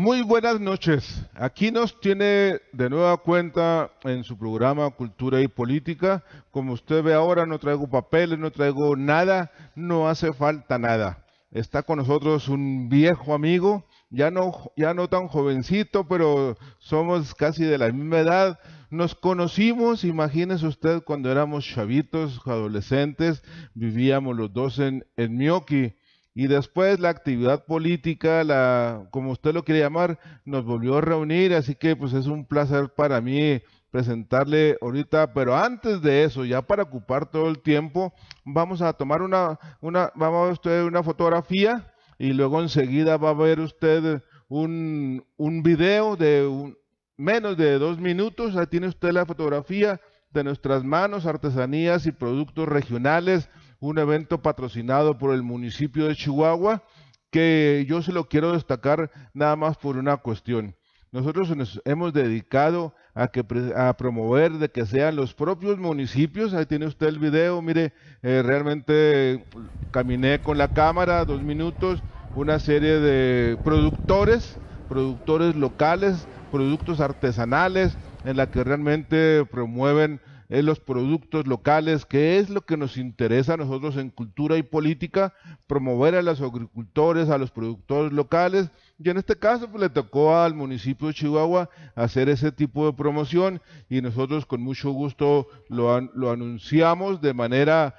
Muy buenas noches. Aquí nos tiene de nueva cuenta en su programa Cultura y Política. Como usted ve ahora, no traigo papeles, no traigo nada, no hace falta nada. Está con nosotros un viejo amigo, ya no, ya no tan jovencito, pero somos casi de la misma edad. Nos conocimos, imagínese usted, cuando éramos chavitos, adolescentes, vivíamos los dos en, en Mioki y después la actividad política, la, como usted lo quiere llamar, nos volvió a reunir, así que pues es un placer para mí presentarle ahorita, pero antes de eso, ya para ocupar todo el tiempo, vamos a tomar una, una vamos a usted una fotografía y luego enseguida va a ver usted un, un video de un, menos de dos minutos, ahí tiene usted la fotografía de nuestras manos, artesanías y productos regionales un evento patrocinado por el municipio de Chihuahua, que yo se lo quiero destacar nada más por una cuestión. Nosotros nos hemos dedicado a, que, a promover de que sean los propios municipios, ahí tiene usted el video, mire, eh, realmente caminé con la cámara dos minutos, una serie de productores, productores locales, productos artesanales, en la que realmente promueven en los productos locales, que es lo que nos interesa a nosotros en cultura y política, promover a los agricultores, a los productores locales. Y en este caso pues, le tocó al municipio de Chihuahua hacer ese tipo de promoción y nosotros con mucho gusto lo, anunciamos de manera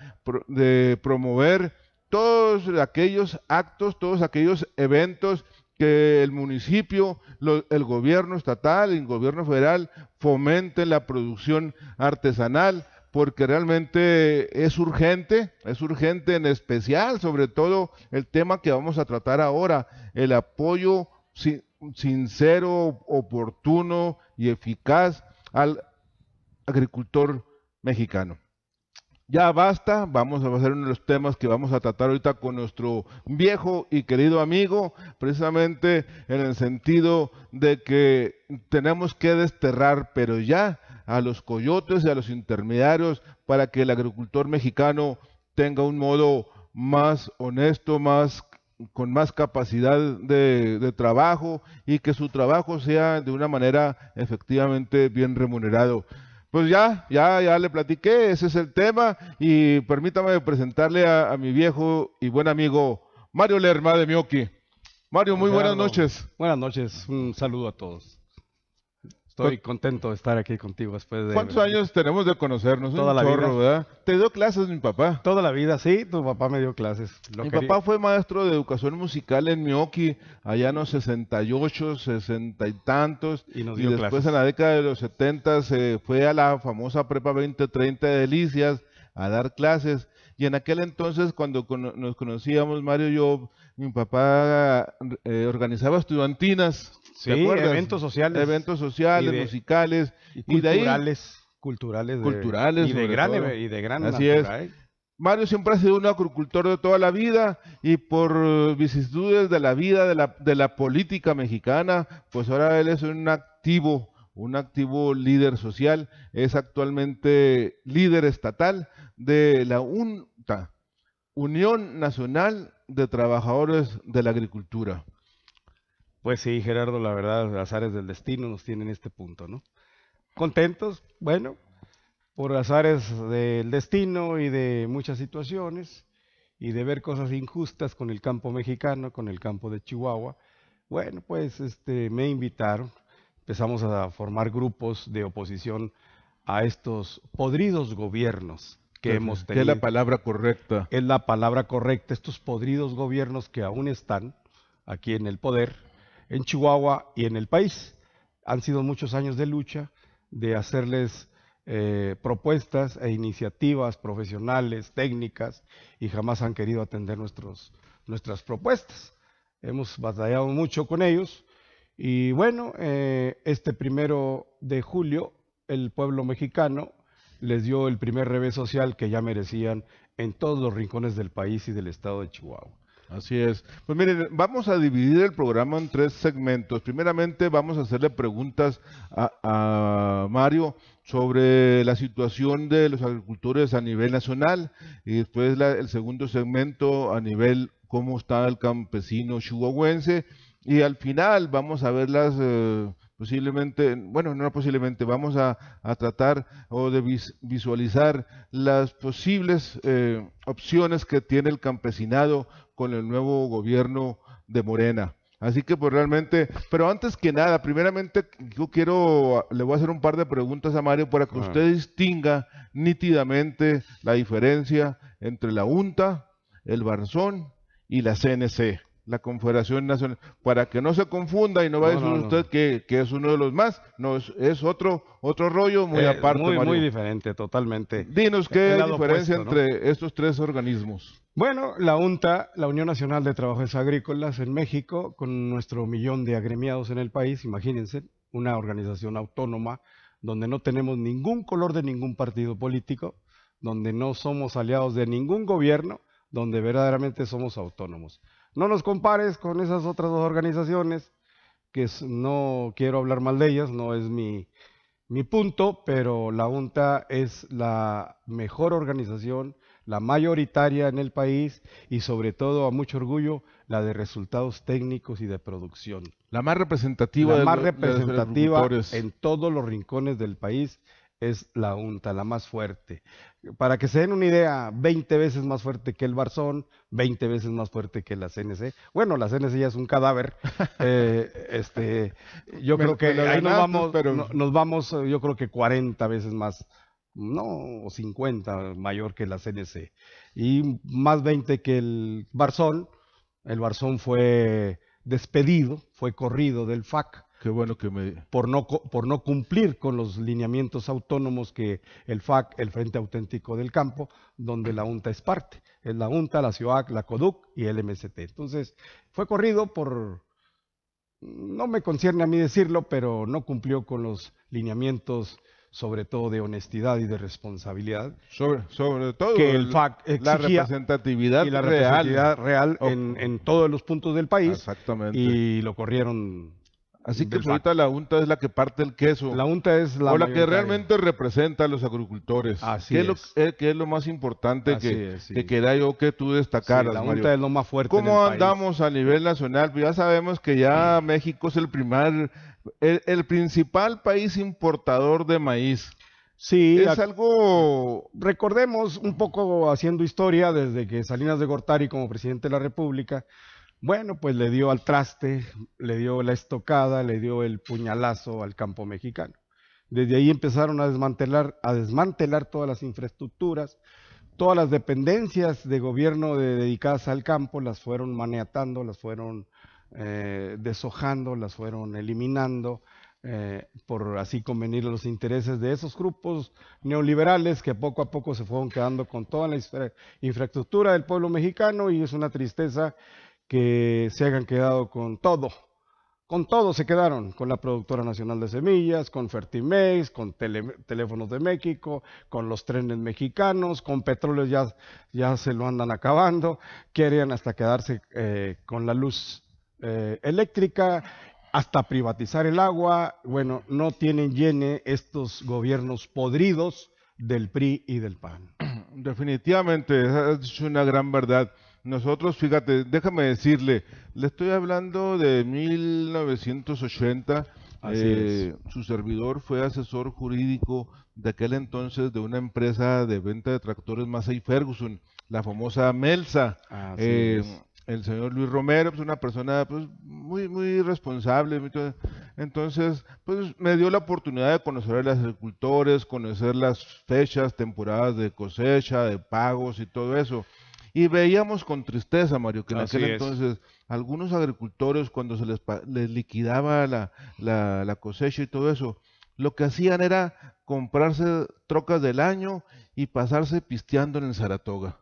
de promover todos aquellos actos, todos aquellos eventos que el municipio, el gobierno estatal, y el gobierno federal fomenten la producción artesanal, porque realmente es urgente, es urgente en especial, sobre todo el tema que vamos a tratar ahora, el apoyo sincero, oportuno y eficaz al agricultor mexicano ya basta, vamos a hacer uno de los temas que vamos a tratar ahorita con nuestro viejo y querido amigo, precisamente en el sentido de que tenemos que desterrar, pero ya, a los coyotes y a los intermediarios para que el agricultor mexicano tenga un modo más honesto, más con más capacidad de, trabajo y que su trabajo sea de una manera efectivamente bien remunerado. Pues ya, ya, ya le platiqué, ese es el tema y permítame presentarle a, mi viejo y buen amigo Mario Lerma de Mioki. Mario, muy buenas noches. Buenas noches, un saludo a todos. Estoy contento de estar aquí contigo después de... ¿Cuántos años tenemos de conocernos? Toda un la vida. ¿verdad? Te dio clases mi papá. Toda la vida, sí, tu papá me dio clases. mi papá fue maestro de educación musical en Miyoki, allá en los 68, 60 y tantos. Y, nos dio y después en la década de los 70 se fue a la famosa Prepa 2030 de Delicias a dar clases. Y en aquel entonces, cuando nos conocíamos, Mario y yo, mi papá eh, organizaba estudiantinas Sí, eventos sociales. Eventos sociales, musicales. Y, culturales. culturales. Y de, gran, Así es. ¿eh? Mario siempre ha sido un agricultor de toda la vida y por vicisitudes de la vida, de la, de la política mexicana, pues ahora él es un activo, un activo líder social, es actualmente líder estatal de la UNTA, Unión Nacional de Trabajadores de la Agricultura. Pues sí, Gerardo, la verdad, azares del destino nos tienen en este punto, ¿no? Contentos, bueno, por azares del destino y de muchas situaciones y de ver cosas injustas con el campo mexicano, con el campo de Chihuahua. Bueno, pues este, me invitaron, empezamos a formar grupos de oposición a estos podridos gobiernos que hemos tenido. es la palabra correcta. Es la palabra correcta, estos podridos gobiernos que aún están aquí en el poder en Chihuahua y en el país. Han sido muchos años de lucha, de hacerles eh, propuestas e iniciativas profesionales, técnicas, y jamás han querido atender nuestros, nuestras propuestas. Hemos batallado mucho con ellos. Y bueno, eh, este primero de julio, el pueblo mexicano les dio el primer revés social que ya merecían en todos los rincones del país y del estado de Chihuahua. Así es. Pues miren, vamos a dividir el programa en tres segmentos. Primeramente vamos a hacerle preguntas a, Mario sobre la situación de los agricultores a nivel nacional y después el segundo segmento a nivel cómo está el campesino chihuahuense y al final vamos a verlas eh, posiblemente, bueno, no posiblemente, vamos a, tratar o de visualizar las posibles eh, opciones que tiene el campesinado con el nuevo gobierno de Morena. Así que pues realmente, pero antes que nada, primeramente yo quiero, le voy a hacer un par de preguntas a Mario para que ah. usted distinga nítidamente la diferencia entre la UNTA, el Barzón y la CNC, la Confederación Nacional, para que no se confunda y no, vaya a decir usted Que, es uno de los más, no, es, otro otro rollo muy eh, aparte. Muy, muy diferente, totalmente. Dinos qué es la diferencia entre estos tres organismos. Bueno, la UNTA, la Unión Nacional de Trabajadores Agrícolas en México, con nuestro millón de agremiados en el país, imagínense, una organización autónoma donde no tenemos ningún color de ningún partido político, donde no somos aliados de ningún gobierno, donde verdaderamente somos autónomos. No nos compares con esas otras dos organizaciones, que no quiero hablar mal de ellas, no es mi, mi punto, pero la UNTA es la mejor organización la mayoritaria en el país y sobre todo a mucho orgullo la de resultados técnicos y de producción. La más representativa, más representativa en todos los rincones del país es la UNTA, la más fuerte. Para que se den una idea, 20 veces más fuerte que el Barzón, 20 veces más fuerte que la CNC. Bueno, la CNC ya es un cadáver. Eh, este, yo creo que nos vamos, nos vamos, yo creo que 40 veces más no o 50 mayor que la CNC y más 20 que el Barzón. El Barzón fue despedido, fue corrido del FAC. Qué bueno que me... por, no, por no cumplir con los lineamientos autónomos que el FAC, el Frente Auténtico del Campo, donde la UNTA es parte. Es la UNTA, la CIOAC, la CODUC y el MST. Entonces, fue corrido por, no me concierne a mí decirlo, pero no cumplió con los lineamientos sobre todo de honestidad y de responsabilidad. Sobre, todo que el FAC la representatividad y la realidad real, en, todos los puntos del país. Exactamente. Y lo corrieron. Así que pues, ahorita la UNTA es la que parte el queso. La UNTA es la, o la que realmente representa a los agricultores. Así que es. Lo, eh, es lo más importante que, yo que tú destacaras. la UNTA es lo más fuerte. ¿Cómo andamos a nivel nacional? Pues ya sabemos que ya México es el primer el, principal país importador de maíz. Sí, es algo... Recordemos un poco haciendo historia desde que Salinas de Gortari como presidente de la República, bueno, pues le dio al traste, le dio la estocada, le dio el puñalazo al campo mexicano. Desde ahí empezaron a desmantelar, a desmantelar todas las infraestructuras, todas las dependencias de gobierno de, dedicadas al campo, las fueron maniatando, las fueron eh, deshojando, las fueron eliminando eh, por así convenir los intereses de esos grupos neoliberales que poco a poco se fueron quedando con toda la infraestructura del pueblo mexicano y es una tristeza que se hayan quedado con todo. Con todo se quedaron, con la Productora Nacional de Semillas, con Fertimex, con Teléfonos de México, con los trenes mexicanos, con petróleo ya, ya se lo andan acabando, querían hasta quedarse eh, con la luz eh, eléctrica, hasta privatizar el agua. Bueno, no tienen llene estos gobiernos podridos del PRI y del PAN. Definitivamente, es una gran verdad. Nosotros, fíjate, déjame decirle, le estoy hablando de 1980. Eh, su servidor fue asesor jurídico de aquel entonces de una empresa de venta de tractores Massey Ferguson, la famosa Melsa. Eh, el señor Luis Romero, pues una persona pues, muy, muy responsable. entonces, pues me dio la oportunidad de conocer a los agricultores, conocer las fechas, temporadas de cosecha, de pagos y todo eso. Y veíamos con tristeza, Mario, que en aquel entonces algunos agricultores cuando se les, les liquidaba la, cosecha y todo eso, lo que hacían era comprarse trocas del año y pasarse pisteando en el Saratoga.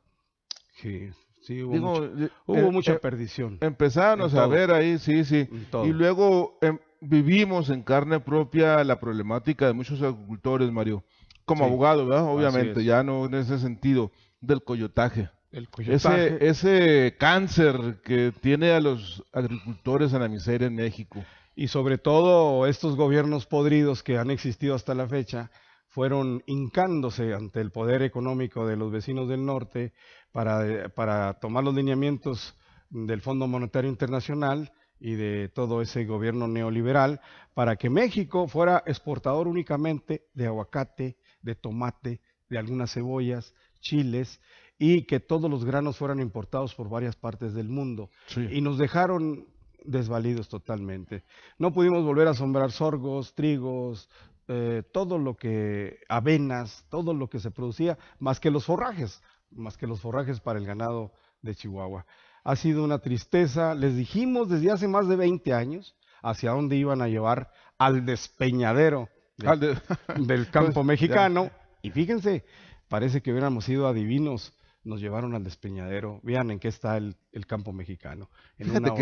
Sí hubo, eh, eh, mucha, eh, perdición. empezamos a ver ahí, sí, sí. Y luego em, vivimos en carne propia la problemática de muchos agricultores, Mario. Como abogado, Obviamente, ya no en ese sentido, del coyotaje. coyotaje. ese cáncer que tiene a los agricultores en la miseria en México. Y sobre todo estos gobiernos podridos que han existido hasta la fecha, fueron hincándose ante el poder económico de los vecinos del norte, eh, para, tomar los lineamientos del Fondo Monetario Internacional y de todo ese gobierno neoliberal para que México fuera exportador únicamente de aguacate, de tomate, de algunas cebollas, chiles y que todos los granos fueran importados por varias partes del mundo. Y nos dejaron desvalidos totalmente. No pudimos volver a asombrar sorgos, trigos, eh, todo lo que, avenas, todo lo que se producía, más que los forrajes más que los forrajes para el ganado de Chihuahua. Ha sido una tristeza, les dijimos desde hace más de 20 años hacia dónde iban a llevar al despeñadero del campo pues, mexicano. Y fíjense, parece que hubiéramos sido adivinos nos llevaron al despeñadero. Vean en qué está el, campo mexicano. En una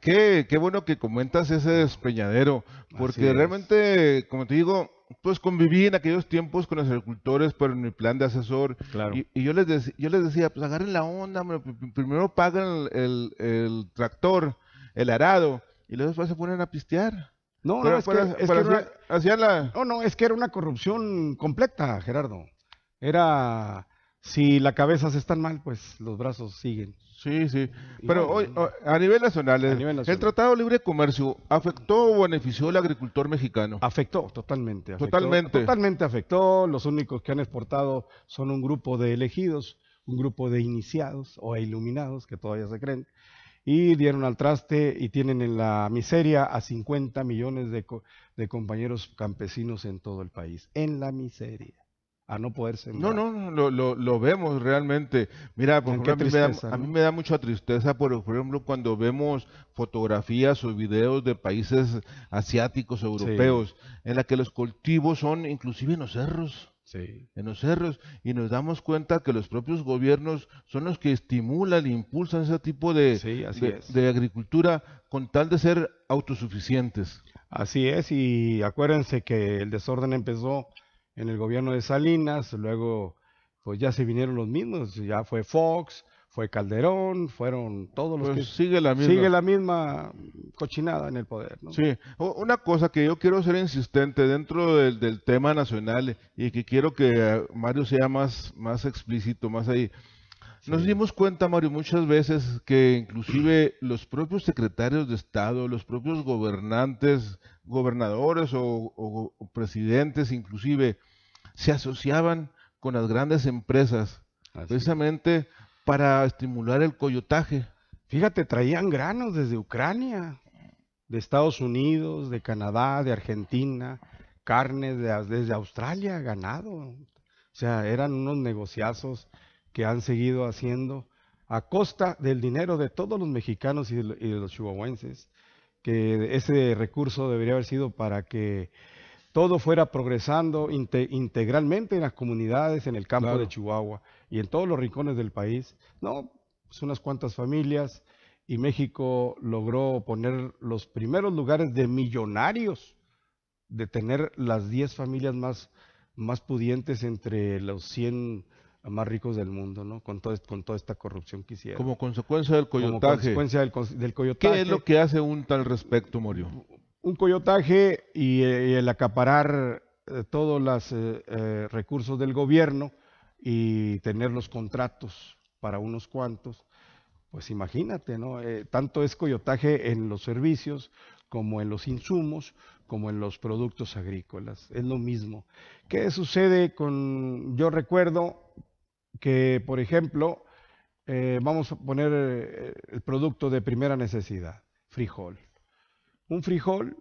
qué, bueno que comentas ese despeñadero, porque realmente, como te digo, pues conviví en aquellos tiempos con los agricultores, por mi plan de asesor. Y, yo, les yo les decía, pues agarren la onda, primero pagan el, tractor, el arado, y luego después se ponen a pistear. No, no, es que, la... no, no, es que era una corrupción completa, Gerardo. Era si la cabeza se mal, pues los brazos siguen. Sí, sí. Pero hoy, a nivel nacional, el Tratado Libre de Comercio afectó o benefició al agricultor mexicano. Afectó, totalmente. totalmente. Totalmente afectó. Los únicos que han exportado son un grupo de elegidos, un grupo de iniciados o iluminados que todavía se creen. Y dieron al traste y tienen en la miseria a 50 millones de compañeros campesinos en todo el país. En la miseria a no poder No, no, lo, lo, vemos realmente. Mira, por a, mí me da, mucha tristeza, por, ejemplo, cuando vemos fotografías o videos de países asiáticos, europeos, en la que los cultivos son inclusive en los cerros. Sí. En los cerros, y nos damos cuenta que los propios gobiernos son los que estimulan e impulsan ese tipo de, de agricultura con tal de ser autosuficientes. Así es, y acuérdense que el desorden empezó en el gobierno de Salinas, luego pues ya se vinieron los mismos, ya fue Fox, fue Calderón, fueron todos los pues, que... Sigue la, misma. sigue la misma cochinada en el poder. ¿no? Sí, una cosa que yo quiero ser insistente dentro del, tema nacional y que quiero que eh, Mario sea más, más explícito, más ahí. Nos dimos cuenta, Mario, muchas veces que inclusive los propios secretarios de Estado, los propios gobernantes, gobernadores o presidentes inclusive, se asociaban con las grandes empresas, precisamente para estimular el coyotaje. Fíjate, traían granos desde Ucrania, de Estados Unidos, de Canadá, de Argentina, carne desde Australia, ganado. O sea, eran unos negociazos que han seguido haciendo a costa del dinero de todos los mexicanos y de los chihuahuenses, que ese recurso debería haber sido para que todo fuera progresando integralmente en las comunidades, en el campo de Chihuahua y en todos los rincones del país. No, son pues unas cuantas familias y México logró poner los primeros lugares de millonarios, de tener las 10 familias más, más pudientes entre los 100 más ricos del mundo, ¿no? Con, todo, con toda esta corrupción que hicieron. Como consecuencia del coyotaje. Como consecuencia del, ¿Qué es lo que hace un tal respecto, Morio? un coyotaje y, el acaparar eh, todos los eh, eh, recursos del gobierno y tener los contratos para unos cuantos, pues imagínate, ¿no? tanto es coyotaje en los servicios como en los insumos, como en los productos agrícolas. Es lo mismo. ¿Qué sucede con, yo recuerdo que, por ejemplo, vamos a poner el producto de primera necesidad, frijol. Un frijol,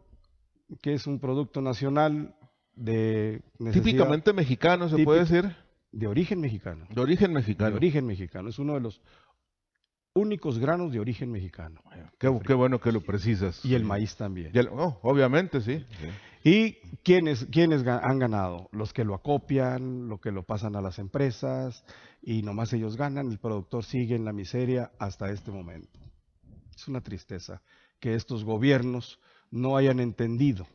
que es un producto nacional de... Típicamente mexicano, se puede decir. De origen mexicano. De origen mexicano. De origen mexicano. Es uno de los únicos granos de origen mexicano. Qué, bueno que lo precisas. Y el maíz también. Oh, obviamente, sí. ¿Y quiénes, quiénes han ganado? Los que lo acopian, los que lo pasan a las empresas y nomás ellos ganan, el productor sigue en la miseria hasta este momento. Es una tristeza que estos gobiernos no hayan entendido,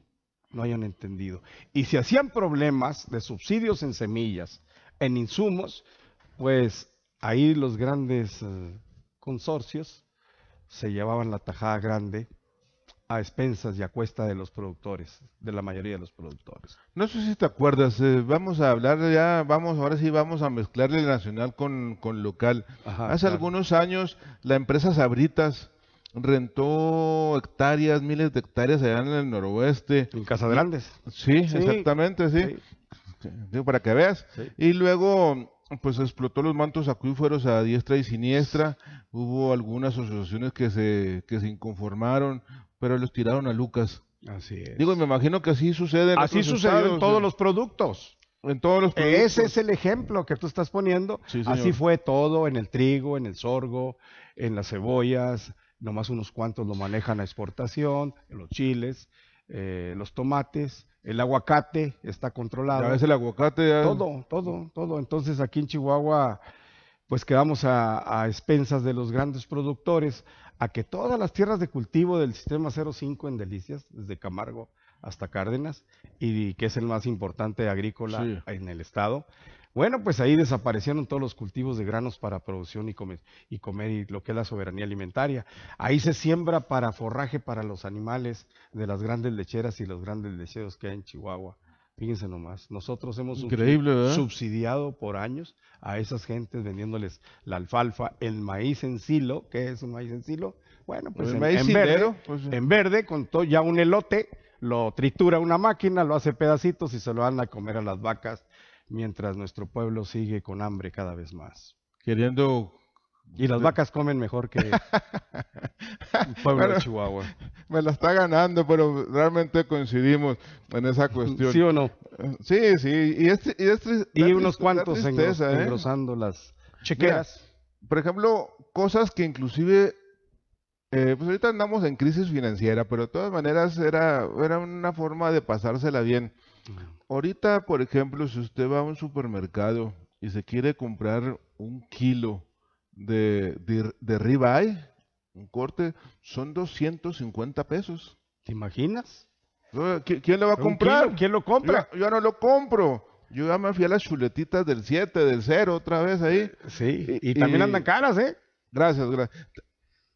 no hayan entendido. Y si hacían problemas de subsidios en semillas, en insumos, pues ahí los grandes eh, consorcios se llevaban la tajada grande a expensas y a cuesta de los productores, de la mayoría de los productores. No sé si te acuerdas, eh, vamos a hablar ya, vamos, ahora sí vamos a mezclarle nacional con, local. Hace algunos años la empresa Sabritas rentó hectáreas, miles de hectáreas allá en el noroeste. En Casa Grandes. Sí, exactamente, sí. Digo, Para que veas. Y luego, pues explotó los mantos acuíferos a diestra y siniestra. Hubo algunas asociaciones que se, que se inconformaron, pero los tiraron a Lucas. Así es. Digo, me imagino que así sucede. En así sucedió en todos eh. los productos. En todos los productos. Ese es el ejemplo que tú estás poniendo. así fue todo en el trigo, en el sorgo, en las cebollas, nomás unos cuantos lo manejan a exportación, los chiles, eh, los tomates, el aguacate está controlado. A veces el aguacate. Todo, todo, todo. Entonces aquí en Chihuahua pues quedamos a, a, expensas de los grandes productores a que todas las tierras de cultivo del sistema 05 en Delicias, desde Camargo hasta Cárdenas, y que es el más importante agrícola en el estado, bueno, pues ahí desaparecieron todos los cultivos de granos para producción y comer, y comer y lo que es la soberanía alimentaria. Ahí se siembra para forraje para los animales de las grandes lecheras y los grandes lecheros que hay en Chihuahua. Fíjense nomás, nosotros hemos subsidiado por años a esas gentes vendiéndoles la alfalfa, el maíz en silo, ¿qué es un maíz en silo? Bueno, pues, en, maíz en verde, pues en verde, con todo ya un elote, lo tritura una máquina, lo hace pedacitos y se lo dan a comer a las vacas mientras nuestro pueblo sigue con hambre cada vez más. Queriendo... Y las vacas comen mejor que el pueblo de Chihuahua. Me la está ganando, pero realmente coincidimos en esa cuestión. ¿Sí o no? Sí, sí. Y, este, y, este, unos cuantos ¿eh? engrosando las chequeas. por ejemplo, cosas que inclusive eh, pues ahorita andamos en crisis financiera, pero de todas maneras era, era una forma de pasársela bien. Ahorita, por ejemplo, si usted va a un supermercado y se quiere comprar un kilo de, de, ribeye, un corte, son 250 pesos. ¿Te imaginas? ¿Quién lo va a comprar? ¿Quién lo compra? Yo, no lo compro. Yo ya me fui a las chuletitas del 7, del 0, otra vez ahí. Eh, sí, y, también andan caras, ¿eh? Gracias, gracias.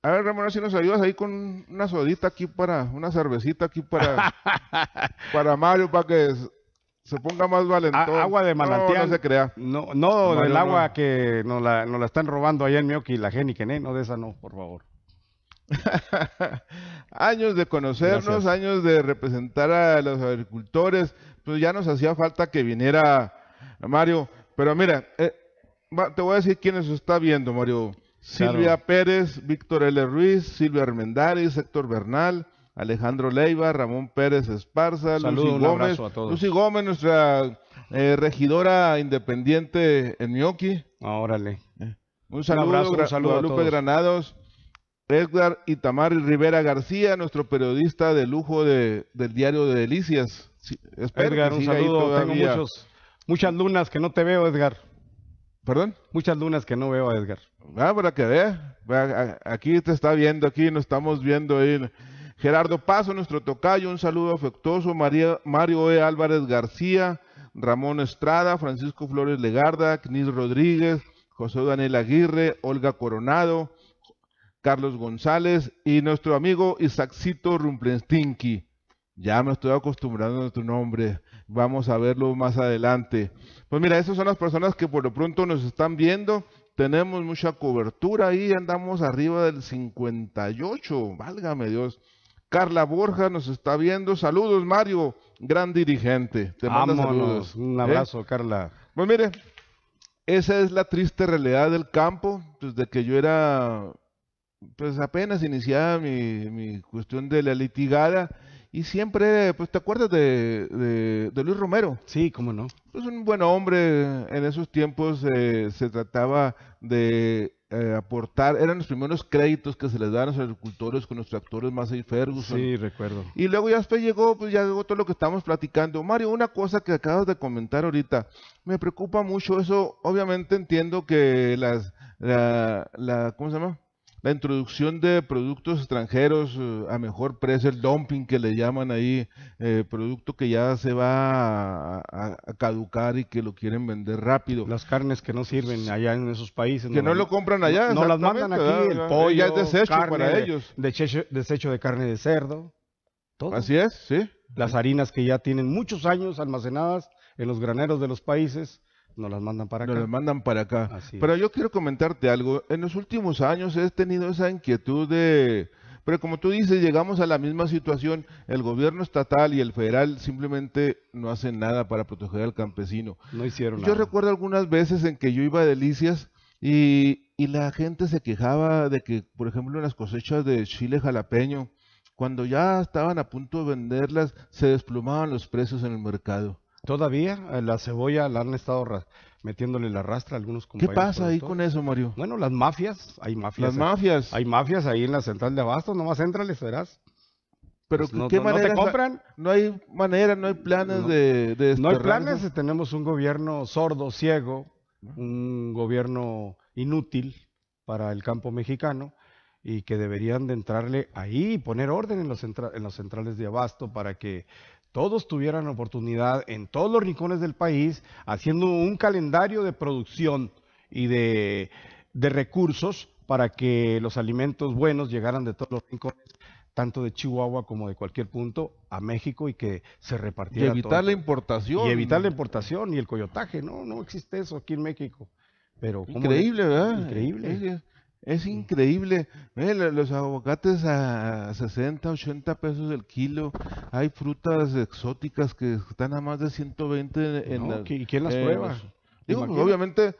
A ver, Ramón, si nos ayudas ahí con una sodita aquí para, una cervecita aquí para, para Mario, para que se ponga más valentón. agua de manantial. No, se crea. No, no del agua que nos la, nos la, están robando allá en Mioki, la Geniken, ¿eh? No de esa no, por favor. años de conocernos, años de representar a los agricultores, pues ya nos hacía falta que viniera Mario. Pero mira, eh, te voy a decir quién está viendo, Mario. Silvia Pérez, Víctor L. Ruiz, Silvia Armendáriz, Héctor Bernal, Alejandro Leiva, Ramón Pérez Esparza, Lucy Gómez. Gómez, nuestra eh, regidora independiente en Mioqui. Ah, órale. Eh, un saludo, un saludo a Granados, Edgar Itamar Rivera García, nuestro periodista de lujo del diario de Delicias. Edgar, un saludo. Tengo muchas lunas que no te veo, Edgar. ¿Perdón? Muchas lunas que no veo, Edgar. Ah, para que vea. Aquí te está viendo, aquí nos estamos viendo. en Gerardo Paso, nuestro tocayo, un saludo afectuoso. María, Mario E. Álvarez García, Ramón Estrada, Francisco Flores Legarda, Knis Rodríguez, José Daniel Aguirre, Olga Coronado, Carlos González y nuestro amigo Isaacito Rumpelstinki. Ya me estoy acostumbrando a tu nombre. Vamos a verlo más adelante. Pues mira, esas son las personas que por lo pronto nos están viendo. Tenemos mucha cobertura ahí. Andamos arriba del 58. Válgame Dios. Carla Borja nos está viendo. Saludos, Mario. Gran dirigente. Te mando saludos. Un ¿Eh? abrazo, Carla. Pues mire, esa es la triste realidad del campo. Desde pues que yo era, pues apenas iniciaba mi, mi cuestión de la litigada y siempre, pues, ¿te acuerdas de, de, Luis Romero? Sí, cómo no. Es pues, un buen hombre. En esos tiempos eh, se trataba de eh, aportar, eran los primeros créditos que se les daban a los agricultores con los tractores más Ferguson. Sí, recuerdo. Y luego ya después llegó, pues ya llegó todo lo que estamos platicando. Mario, una cosa que acabas de comentar ahorita, me preocupa mucho eso. Obviamente entiendo que las, la, la ¿cómo se llama? la introducción de productos extranjeros eh, a mejor precio, el dumping que le llaman ahí, eh, producto que ya se va a, caducar y que lo quieren vender rápido. Las carnes que no sirven allá en esos países. Que no, lo compran allá. No las mandan aquí, el pollo. Ya es desecho para ellos. Desecho, desecho de carne de cerdo. Todo. Así es, sí. Las harinas que ya tienen muchos años almacenadas en los graneros de los países no las mandan para acá. mandan para acá. Pero yo quiero comentarte algo. En los últimos años he tenido esa inquietud de... Pero como tú dices, llegamos a la misma situación. El gobierno estatal y el federal simplemente no hacen nada para proteger al campesino. No hicieron yo nada. Yo recuerdo algunas veces en que yo iba a Delicias y, y, la gente se quejaba de que, por ejemplo, en las cosechas de chile jalapeño, cuando ya estaban a punto de venderlas, se desplomaban los precios en el mercado. Todavía eh, la cebolla la han estado metiéndole la rastra algunos compañeros. ¿Qué pasa ahí con eso, Mario? Bueno, las mafias, hay mafias. mafias. Hay mafias ahí en la central de abasto, nomás entrales, verás. Pero pues, ¿qué manera, no, te compran? No hay manera, no hay planes de, No hay planes, eh, tenemos un gobierno sordo, ciego, un gobierno inútil para el campo mexicano y que deberían de entrarle ahí y poner orden en los, en los centrales de abasto para que todos tuvieran oportunidad en todos los rincones del país, haciendo un calendario de producción y de, recursos para que los alimentos buenos llegaran de todos los rincones tanto de Chihuahua como de cualquier punto a México y que se repartiera. Y evitar la importación. Y evitar la importación y el coyotaje, no, no existe eso aquí en México. Pero increíble, ¿verdad? Increíble. Es increíble. los aguacates a 60, 80 pesos el kilo. Hay frutas exóticas que están a más de 120 en ¿Y quién las eh, prueba? Pues, obviamente,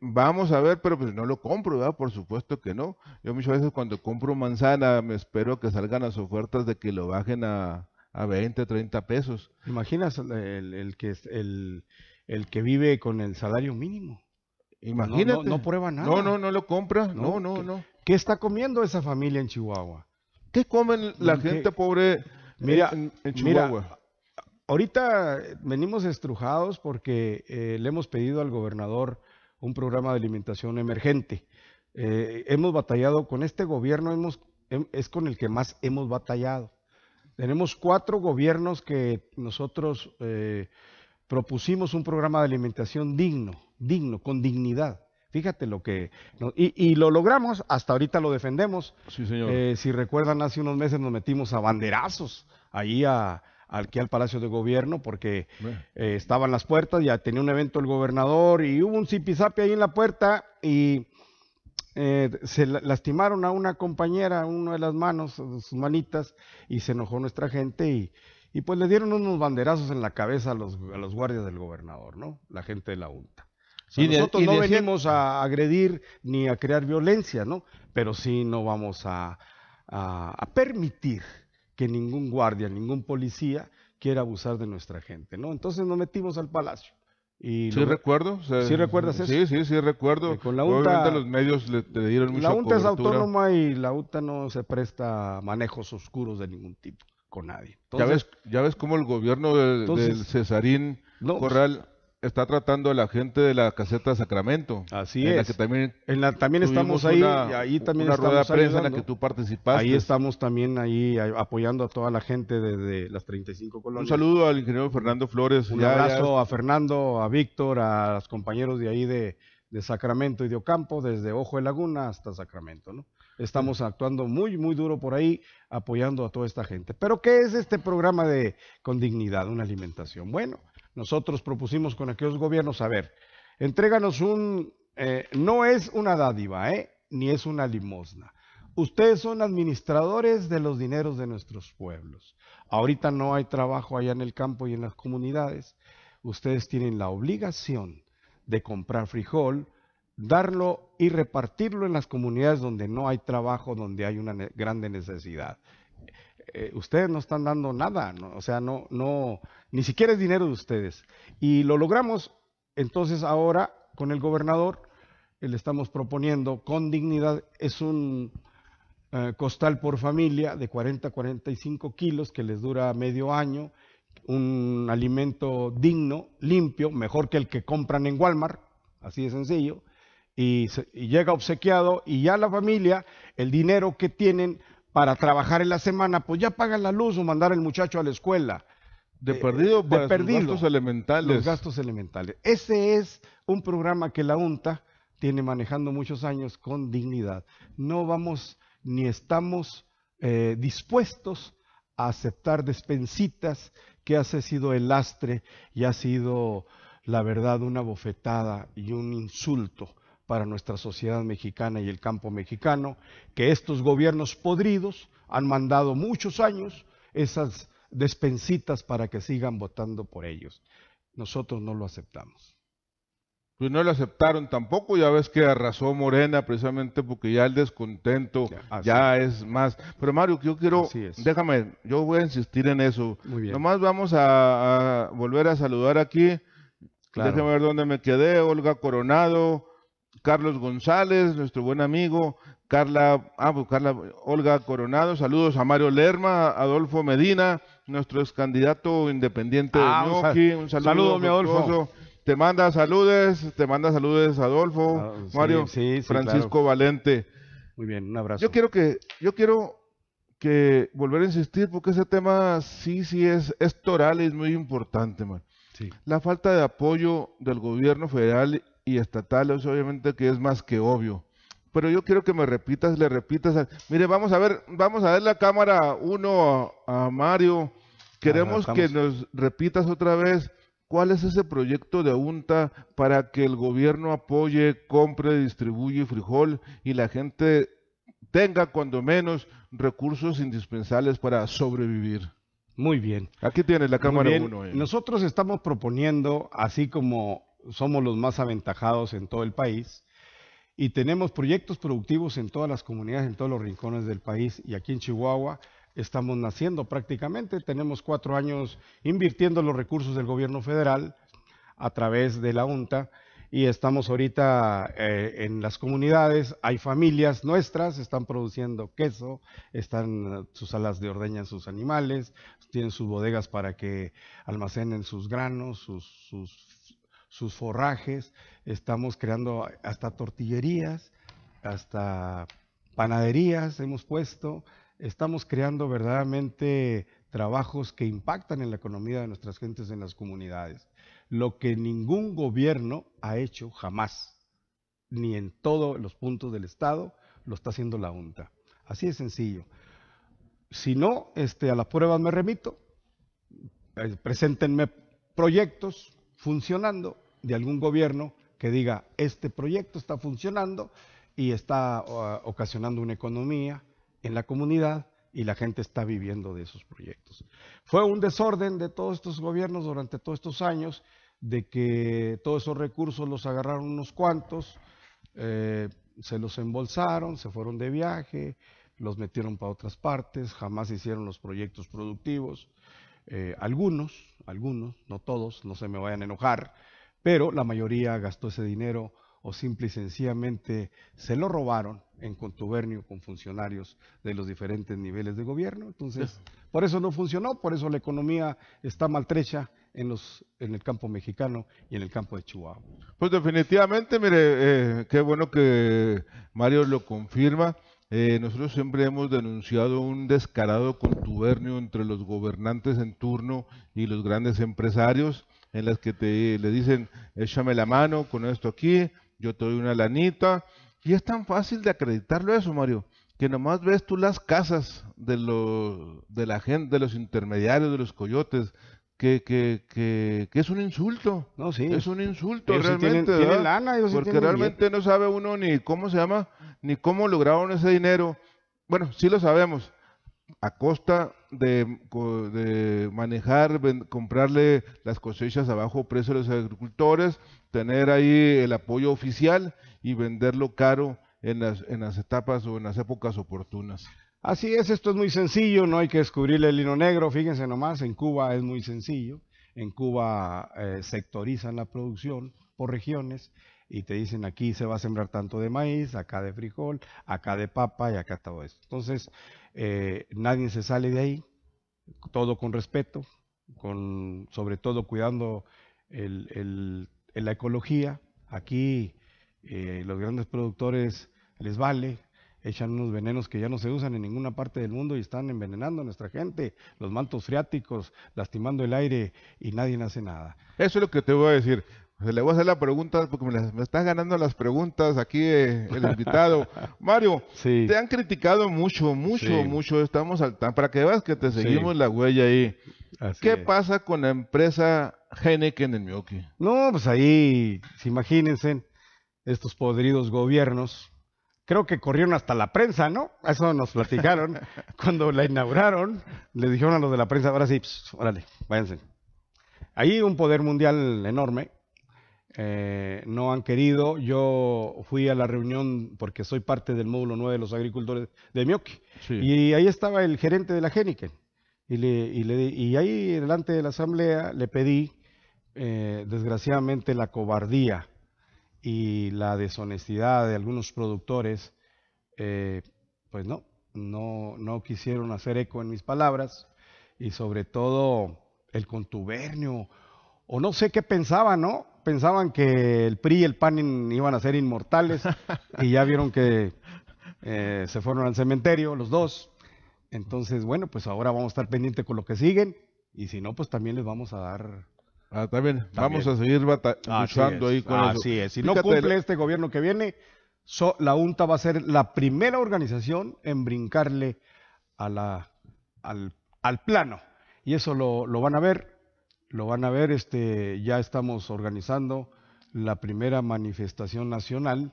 vamos a ver, pero pues no lo compro, ¿verdad? Por supuesto que no. Yo muchas veces cuando compro manzana me espero que salgan las ofertas de que lo bajen a, 20, 30 pesos. ¿Imaginas el, que, el, el que vive con el salario mínimo? Imagínate. No, prueba nada. No, no, no lo compra. No, no, no, ¿Qué está comiendo esa familia en Chihuahua? ¿Qué comen la gente pobre mira, en, Chihuahua? ahorita venimos estrujados porque eh, le hemos pedido al gobernador un programa de alimentación emergente. Eh, hemos batallado con este gobierno, hemos, es con el que más hemos batallado. Tenemos cuatro gobiernos que nosotros eh, propusimos un programa de alimentación digno digno, con dignidad. Fíjate lo que... y, lo logramos, hasta ahorita lo defendemos. Sí, señor. Eh, si recuerdan, hace unos meses nos metimos a banderazos ahí a, al Palacio de Gobierno porque eh, estaban las puertas, ya tenía un evento el gobernador y hubo un zipizape ahí en la puerta y eh, se lastimaron a una compañera, una de las manos, sus manitas, y se enojó nuestra gente y, y pues le dieron unos banderazos en la cabeza a los, a los guardias del gobernador, ¿no? La gente de la UNTA nosotros no venimos a agredir ni a crear violencia, ¿no? Pero sí no vamos a, permitir que ningún guardia, ningún policía quiera abusar de nuestra gente, ¿no? Entonces nos metimos al palacio. Y sí, recuerdo. ¿Sí recuerdas eso? Sí, sí, sí, recuerdo. con la UTA. Obviamente los medios le, dieron mucha La UTA es autónoma y la UTA no se presta a manejos oscuros de ningún tipo con nadie. ya, ves, ya ves cómo el gobierno del, Cesarín pues Corral está tratando a la gente de la caseta de Sacramento. Así en La que también, también estamos ahí, ahí también rueda prensa en la que tú participaste. Ahí estamos también ahí apoyando a toda la gente desde las 35 colonias. Un saludo al ingeniero Fernando Flores. Un abrazo a Fernando, a Víctor, a los compañeros de ahí de, Sacramento y de Ocampo, desde Ojo de Laguna hasta Sacramento, ¿no? Estamos actuando muy, muy duro por ahí, apoyando a toda esta gente. Pero, ¿qué es este programa de Con Dignidad, una alimentación? Bueno, nosotros propusimos con aquellos gobiernos, a ver, entréganos un, eh, no es una dádiva, ¿eh? ni es una limosna. Ustedes son administradores de los dineros de nuestros pueblos. Ahorita no hay trabajo allá en el campo y en las comunidades. Ustedes tienen la obligación de comprar frijol, darlo y repartirlo en las comunidades donde no hay trabajo, donde hay una gran necesidad. Eh, ustedes no están dando nada, o sea, no, no, ni siquiera es dinero de ustedes. Y lo logramos, entonces ahora con el gobernador eh, le estamos proponiendo con dignidad, es un eh, costal por familia de 40 45 kilos que les dura medio año, un alimento digno, limpio, mejor que el que compran en Walmart, así de sencillo, y, y llega obsequiado y ya la familia, el dinero que tienen, para trabajar en la semana, pues ya pagan la luz o mandar al muchacho a la escuela. De eh, perdido, gastos elementales. Los gastos elementales. Ese es un programa que la UNTA tiene manejando muchos años con dignidad. No vamos ni estamos eh, dispuestos a aceptar despensitas que ha sido el lastre y ha sido, la verdad, una bofetada y un insulto para nuestra sociedad mexicana y el campo mexicano, que estos gobiernos podridos han mandado muchos años esas despensitas para que sigan votando por ellos. Nosotros no lo aceptamos. Pues no lo aceptaron tampoco, ya ves que arrasó Morena precisamente porque ya el descontento ya, es más. Pero Mario, yo quiero, déjame, yo voy a insistir en eso. Muy bien. Nomás vamos a, volver a saludar aquí. Déjame ver dónde me quedé, Olga Coronado, Carlos González, nuestro buen amigo, Carla, ah, pues Carla Olga Coronado, saludos a Mario Lerma, Adolfo Medina, nuestro ex candidato independiente ah, de un saludo, mi Adolfo. Te manda saludes, te manda saludes Adolfo, ah, Mario, Francisco Valente. Muy bien, un abrazo. Yo quiero que, yo quiero que volver a insistir porque ese tema sí, sí es, es toral y es muy importante, man. Sí. La falta de apoyo del gobierno federal y estatales, obviamente que es más que obvio. Pero yo quiero que me repitas, le repitas. Mire, vamos a ver, vamos a ver la cámara uno a, Mario. Queremos que nos repitas otra vez cuál es ese proyecto de UNTA para que el gobierno apoye, compre, distribuye frijol y la gente tenga cuando menos recursos indispensables para sobrevivir. Muy bien. Aquí tienes la cámara uno. Eh. Nosotros estamos proponiendo, así como somos los más aventajados en todo el país y tenemos proyectos productivos en todas las comunidades, en todos los rincones del país y aquí en Chihuahua estamos naciendo prácticamente. Tenemos cuatro años invirtiendo los recursos del gobierno federal a través de la UNTA y estamos ahorita eh, en las comunidades, hay familias nuestras, están produciendo queso, están sus alas de ordeña en sus animales, tienen sus bodegas para que almacenen sus granos, sus sus forrajes, estamos creando hasta tortillerías, hasta panaderías hemos puesto, estamos creando verdaderamente trabajos que impactan en la economía de nuestras gentes en las comunidades, lo que ningún gobierno ha hecho jamás, ni en todos los puntos del Estado lo está haciendo la UNTA. Así de sencillo. Si no, este, a las pruebas me remito, eh, preséntenme proyectos, funcionando, de algún gobierno que diga, este proyecto está funcionando y está ocasionando una economía en la comunidad y la gente está viviendo de esos proyectos. Fue un desorden de todos estos gobiernos durante todos estos años, de que todos esos recursos los agarraron unos cuantos, eh, se los embolsaron, se fueron de viaje, los metieron para otras partes, jamás hicieron los proyectos productivos. Eh, algunos, algunos, no todos, no se me vayan a enojar, pero la mayoría gastó ese dinero o simple y sencillamente se lo robaron en contubernio con funcionarios de los diferentes niveles de gobierno. Entonces, por eso no funcionó, por eso la economía está maltrecha en, los, en el campo mexicano y en el campo de Chihuahua. Pues definitivamente, mire, eh, qué bueno que Mario lo confirma. Eh, nosotros siempre hemos denunciado un descarado contubernio entre los gobernantes en turno y los grandes empresarios, en las que te, le dicen, échame la mano con esto aquí, yo te doy una lanita. Y es tan fácil de acreditarlo eso, Mario, que nomás ves tú las casas de, los, de la gente, de los intermediarios, de los coyotes, que, es un insulto. Es un insulto, realmente. Porque realmente no sabe uno ni cómo se llama, ni cómo lograron ese dinero. Bueno, sí lo sabemos, a costa de, manejar, comprarle las cosechas a bajo precio a los agricultores, tener ahí el apoyo oficial y venderlo caro en las, en las etapas o en las épocas oportunas. Así es, esto es muy sencillo, no hay que descubrirle el hilo negro, fíjense nomás, en Cuba es muy sencillo, en Cuba eh, sectorizan la producción por regiones y te dicen aquí se va a sembrar tanto de maíz, acá de frijol, acá de papa y acá todo eso. Entonces, eh, nadie se sale de ahí, todo con respeto, con, sobre todo cuidando el, la ecología. Aquí eh, los grandes productores les vale, echan unos venenos que ya no se usan en ninguna parte del mundo y están envenenando a nuestra gente, los mantos freáticos, lastimando el aire y nadie hace nada. Eso es lo que te voy a decir le voy a hacer la pregunta porque me, están ganando las preguntas aquí eh, el invitado. Mario, te han criticado mucho, mucho, mucho. Estamos al para que veas que te seguimos la huella ahí. ¿Qué pasa con la empresa Heineken en Milwaukee? No, pues ahí, imagínense, estos podridos gobiernos. Creo que corrieron hasta la prensa, ¿no? Eso nos platicaron. Cuando la inauguraron, le dijeron a los de la prensa, ahora sí, pues, órale, váyanse. Ahí un poder mundial enorme eh, no han querido. Yo fui a la reunión porque soy parte del módulo 9 de los agricultores de Miyoki Y ahí estaba el gerente de la Geniken. Y, le, y, ahí delante de la asamblea le pedí, eh, desgraciadamente, la cobardía y la deshonestidad de algunos productores. Eh, pues no, no, no quisieron hacer eco en mis palabras. Y sobre todo el contubernio, o no sé qué pensaban, ¿no? pensaban que el PRI y el PAN iban a ser inmortales y ya vieron que eh, se fueron al cementerio los dos. Entonces, bueno, pues ahora vamos a estar pendientes con lo que siguen y si no, pues también les vamos a dar Ah, también. Vamos a seguir luchando ahí con el eso. Así es. Si no cumple este gobierno que viene, la UNTA va a ser la primera organización en brincarle a la, al, plano. Y eso lo, lo van a ver lo van a ver, este, ya estamos organizando la primera manifestación nacional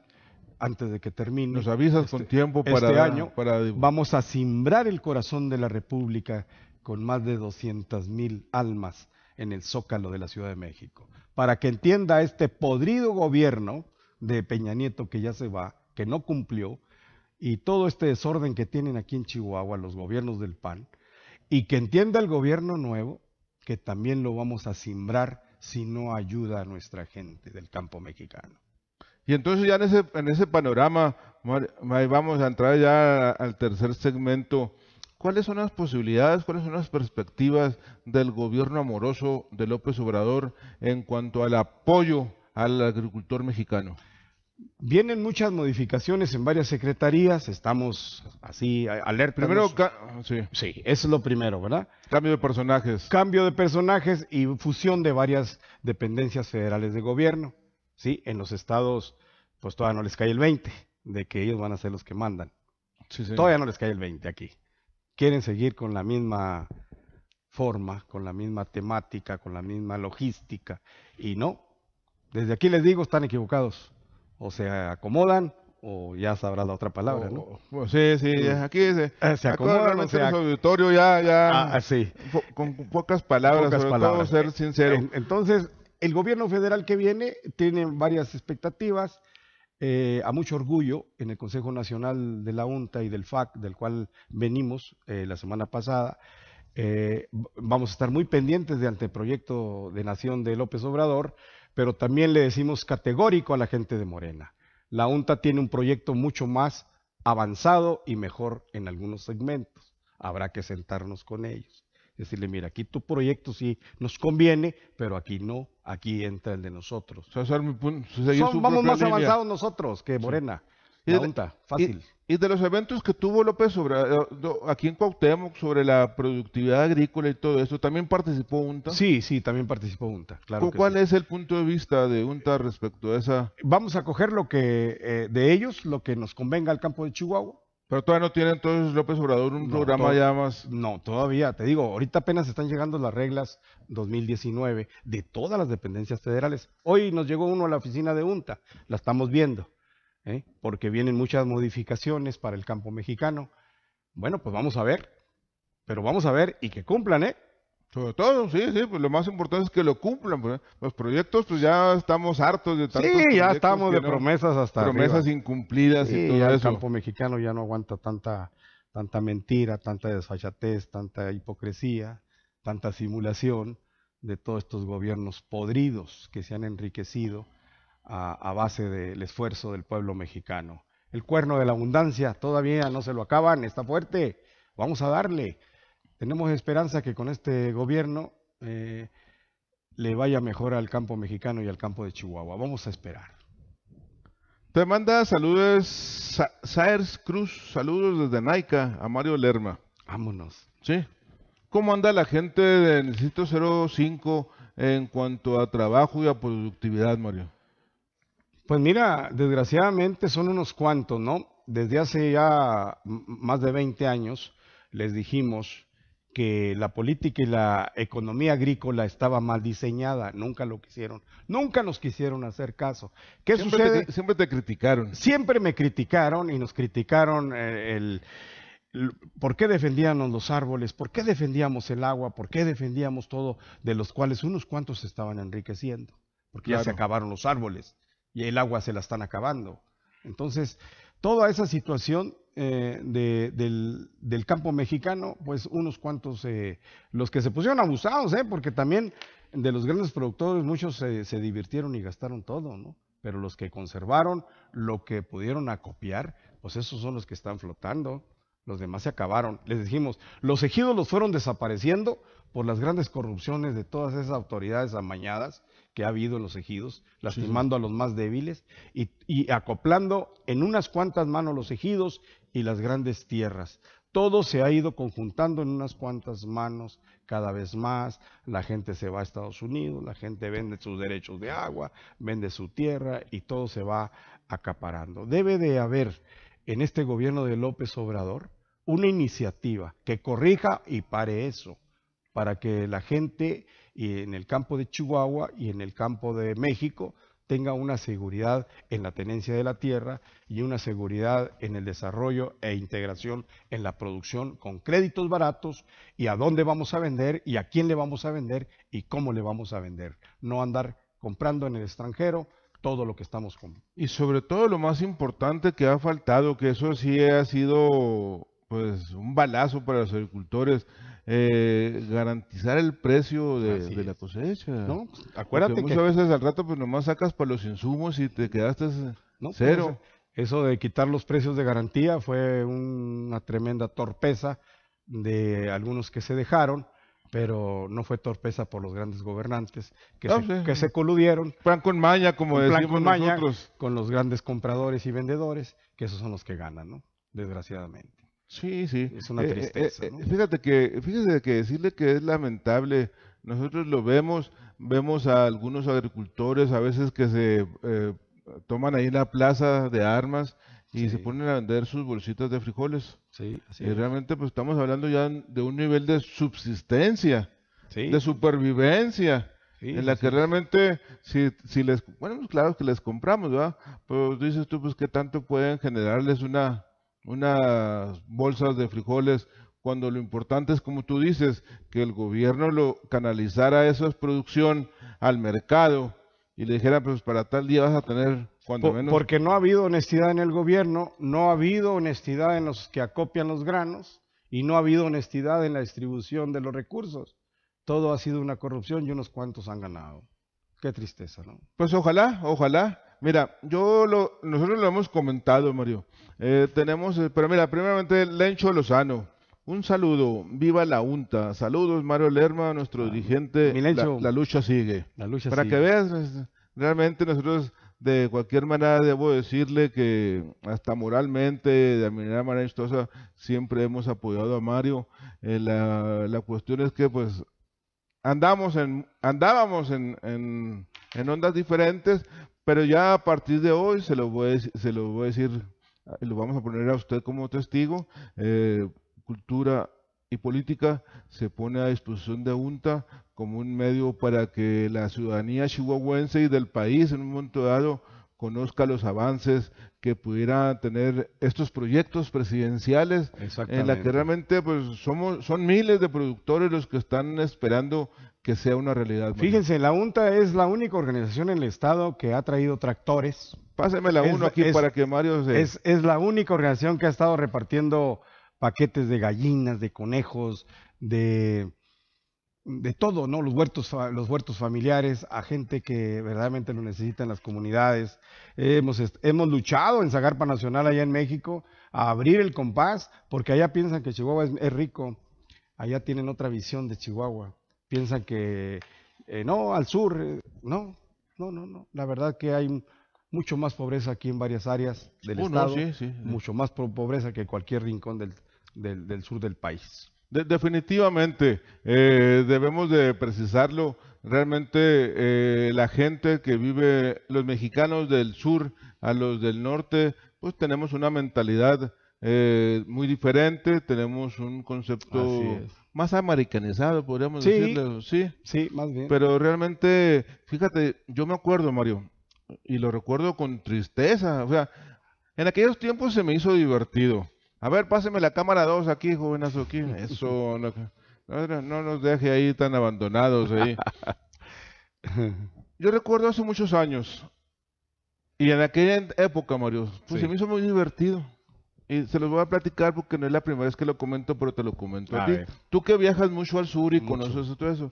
antes de que termine. Nos avisas con este, tiempo este para este año. Vamos a simbrar el corazón de la República con más de 200 mil almas en el zócalo de la Ciudad de México, para que entienda este podrido gobierno de Peña Nieto que ya se va, que no cumplió, y todo este desorden que tienen aquí en Chihuahua los gobiernos del PAN, y que entienda el gobierno nuevo que también lo vamos a simbrar si no ayuda a nuestra gente del campo mexicano. Y entonces ya en ese, en ese panorama, vamos a entrar ya al tercer segmento. ¿Cuáles son las posibilidades, cuáles son las perspectivas del gobierno amoroso de López Obrador en cuanto al apoyo al agricultor mexicano? Vienen muchas modificaciones en varias secretarías, estamos así alerta. Primero, ah, sí. eso es lo primero, ¿verdad? Cambio de personajes. Cambio de personajes y fusión de varias dependencias federales de gobierno, ¿sí? En los estados, pues todavía no les cae el 20 de que ellos van a ser los que mandan. Todavía no les cae el 20 aquí. Quieren seguir con la misma forma, con la misma temática, con la misma logística, y no. Desde aquí les digo, están equivocados o se acomodan o ya sabrás la otra palabra, ¿no? sí, sí, aquí eh, se, acomodan, o sea, auditorio ya, ya, ah, ah, con, pocas palabras, pocas sobre ser sincero. entonces, el gobierno federal que viene tiene varias expectativas, eh, a mucho orgullo en el Consejo Nacional de la UNTA y del FAC, del cual venimos eh, la semana pasada. vamos a estar muy pendientes del anteproyecto de nación de López Obrador pero también le decimos categórico a la gente de Morena. La UNTA tiene un proyecto mucho más avanzado y mejor en algunos segmentos. Habrá que sentarnos con ellos. Decirle, mira, aquí tu proyecto sí nos conviene, pero aquí no, aquí entra el de nosotros. vamos más avanzados nosotros que Morena y de, los eventos que tuvo López Obrador aquí en Cuauhtémoc sobre la productividad agrícola y todo eso, ¿también participó UNTA? Sí, sí, también participó UNTA, claro. ¿Cuál es el punto de vista de UNTA respecto a esa...? Vamos a coger lo que eh, de ellos, lo que nos convenga al campo de Chihuahua, pero todavía no tiene entonces López Obrador un programa ya más. No, todavía, te digo, ahorita apenas están llegando las reglas 2019 de todas las dependencias federales. Hoy nos llegó uno a la oficina de UNTA, la estamos viendo. ¿eh? porque vienen muchas modificaciones para el campo mexicano. Bueno, pues vamos a ver, pero vamos a ver y que cumplan, ¿eh? Sobre todo, sí, sí, pues lo más importante es que lo cumplan. Pues, ¿eh? los proyectos, pues ya estamos hartos de tantos. Sí, ya estamos de promesas hasta. Promesas incumplidas y todo eso. El campo mexicano ya no aguanta tanta, tanta mentira, tanta desfachatez, tanta hipocresía, tanta simulación de todos estos gobiernos podridos que se han enriquecido a, base del esfuerzo del pueblo mexicano. El cuerno de la abundancia todavía no se lo acaban, está fuerte, vamos a darle. Tenemos esperanza que con este gobierno eh, le vaya mejor al campo mexicano y al campo de Chihuahua. Vamos a esperar. Te manda saludos Sa Cruz, saludos desde Naica a Mario Lerma. Vámonos. Sí. ¿Cómo anda la gente De Necesito 05 en cuanto a trabajo y a productividad, Mario? Pues mira, desgraciadamente son unos cuantos, ¿no? Desde hace ya más de 20 años les dijimos que la política y la economía agrícola estaba mal diseñada, nunca lo quisieron, nunca nos quisieron hacer caso. ¿Qué sucede? siempre te criticaron. Siempre me criticaron y nos criticaron eh, el, por qué defendíamos los árboles, por qué defendíamos el agua, por qué defendíamos todo, de los cuales unos cuantos se estaban enriqueciendo, porque ya se acabaron los árboles y el agua se la están acabando. Entonces, toda esa situación eh, del, campo mexicano, pues unos cuantos, eh, los que se pusieron abusados, eh, porque también de los grandes productores muchos se, divirtieron y gastaron todo, ¿no? Pero los que conservaron lo que pudieron acopiar, pues esos son los que están flotando. Los demás se acabaron. Les dijimos, los ejidos los fueron desapareciendo por las grandes corrupciones de todas esas autoridades amañadas que ha habido en los ejidos, lastimando a los más débiles y, y acoplando en unas cuantas manos los ejidos y las grandes tierras. Todo se ha ido conjuntando en unas cuantas manos cada vez más. La gente se va a Estados Unidos, la gente vende sus derechos de agua, vende su tierra y todo se va acaparando. Debe de haber en este gobierno de López Obrador una iniciativa que corrija y pare eso, para que la gente y en el campo de Chihuahua y en el campo de México tenga una seguridad en la tenencia de la tierra y una seguridad en el desarrollo e integración en la producción con créditos baratos y a dónde vamos a vender y a quién le vamos a vender y cómo le vamos a vender. No andar comprando en el extranjero todo lo que estamos comprando. Y sobre todo lo más importante que ha faltado, que eso sí ha sido pues un balazo para los agricultores eh, garantizar el precio de, la cosecha. Pues, acuérdate que muchas veces al rato pues nomás sacas para los insumos y te quedaste cero. Pues, eso de quitar los precios de garantía fue una tremenda torpeza de algunos que se dejaron pero no fue torpeza por los grandes gobernantes que, se, que se, coludieron. Plan con maña, como decimos maña, Con los grandes compradores y vendedores, que esos son los que ganan, ¿no? Desgraciadamente. Sí, sí. Es una eh, eh, tristeza. Eh, ¿no? Fíjate que, fíjese que decirle que es lamentable. Nosotros lo vemos, vemos a algunos agricultores a veces que se toman ahí la plaza de armas y se ponen a vender sus bolsitas de frijoles. Sí, y realmente pues estamos hablando ya de un nivel de subsistencia, de supervivencia. en la que realmente, si, si les, bueno, pues, claro que les compramos, ¿verdad? Pero dices tú, pues, que tanto pueden generarles una, unas bolsas de frijoles, cuando lo importante es, como tú dices, que el gobierno lo canalizara esa producción al mercado y le dijera, pues para tal día vas a tener cuando menos... Porque no ha habido honestidad en el gobierno, no ha habido honestidad en los que acopian los granos y no ha habido honestidad en la distribución de los recursos. Todo ha sido una corrupción y unos cuantos han ganado. Qué tristeza, ¿no? Pues ojalá, ojalá mira, yo lo, nosotros lo hemos comentado, Mario. Eh, tenemos, eh, pero mira, primeramente Lencho Lozano. Un saludo, viva la UNTA. Saludos, Mario Lerma, nuestro ah, dirigente. la, lucha sigue. La lucha Para que veas, realmente nosotros de cualquier manera debo decirle que hasta moralmente, de manera manera amistosa, siempre hemos apoyado a Mario. Eh, la, cuestión es que pues andamos en, andábamos en, en ondas diferentes, pero ya a partir de hoy se lo voy a, se lo voy a decir, lo vamos a poner a usted como testigo. Eh, cultura y política se pone a disposición de UNTA como un medio para que la ciudadanía chihuahuense y del país en un momento dado conozca los avances que pudieran tener estos proyectos presidenciales en la que realmente pues somos son miles de productores los que están esperando que sea una realidad. Fíjense, la UNTA es la única organización en el Estado que ha traído tractores. Pásemela la uno aquí para que Mario se... Es, la única organización que ha estado repartiendo paquetes de gallinas, de conejos, de, de todo, ¿no? Los huertos, los huertos familiares, a gente que verdaderamente lo necesita en las comunidades. Hemos, hemos luchado en Zagarpa Nacional allá en México, a abrir el compás, porque allá piensan que Chihuahua es rico, allá tienen otra visión de Chihuahua piensan que eh, no, al sur, eh, no, no, no, no. La verdad que hay mucho más pobreza aquí en varias áreas del oh, Estado, mucho más pobreza que cualquier rincón del, del, sur del país. definitivamente, eh, debemos de precisarlo. Realmente la gente que vive, los mexicanos del sur a los del norte, pues tenemos una mentalidad muy diferente, tenemos un concepto más americanizado, podríamos decirlo sí. Sí, más bien. Pero realmente, fíjate, yo me acuerdo, Mario, y lo recuerdo con tristeza, o sea, en aquellos tiempos se me hizo divertido. A ver, páseme la cámara 2 aquí, jovenazo, aquí. Eso, no, nos deje ahí tan abandonados ahí. yo recuerdo hace muchos años, y en aquella época, Mario, pues se me hizo muy divertido. Y se los voy a platicar porque no es la primera vez que lo comento, pero te lo comento a, ti. Tú que viajas mucho al sur y conoces todo eso.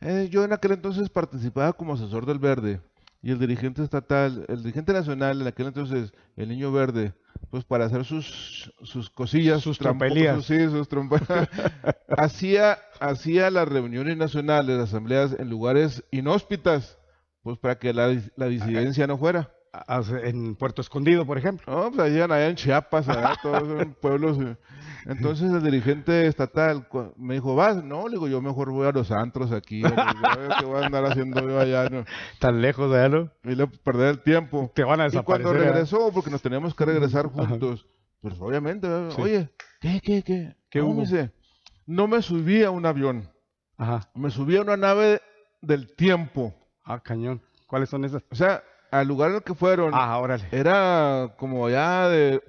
Eh, yo en aquel entonces participaba como asesor del Verde y el dirigente estatal, el dirigente nacional en aquel entonces, el Niño Verde, pues para hacer sus, sus cosillas, sus trompelías. Sí, sus hacía, hacía las reuniones nacionales, las asambleas en lugares inhóspitas, pues para que la, la disidencia no fuera en Puerto Escondido, por ejemplo. No, pues allá, en Chiapas, allá todos son pueblos. Eh. Entonces el dirigente estatal me dijo, vas, no, le digo, yo mejor voy a los antros aquí, ¿qué voy a andar haciendo yo allá? Tan lejos de allá, Y le perder el tiempo. Te van a desaparecer. Y cuando regresó, porque nos teníamos que regresar juntos, pues obviamente, oye, ¿qué, qué, qué? ¿Qué hubo? no me subía a un avión, Ajá. me subí a una nave del tiempo. Ah, cañón. ¿Cuáles son esas? O sea, al lugar al que fueron ah, era como ya de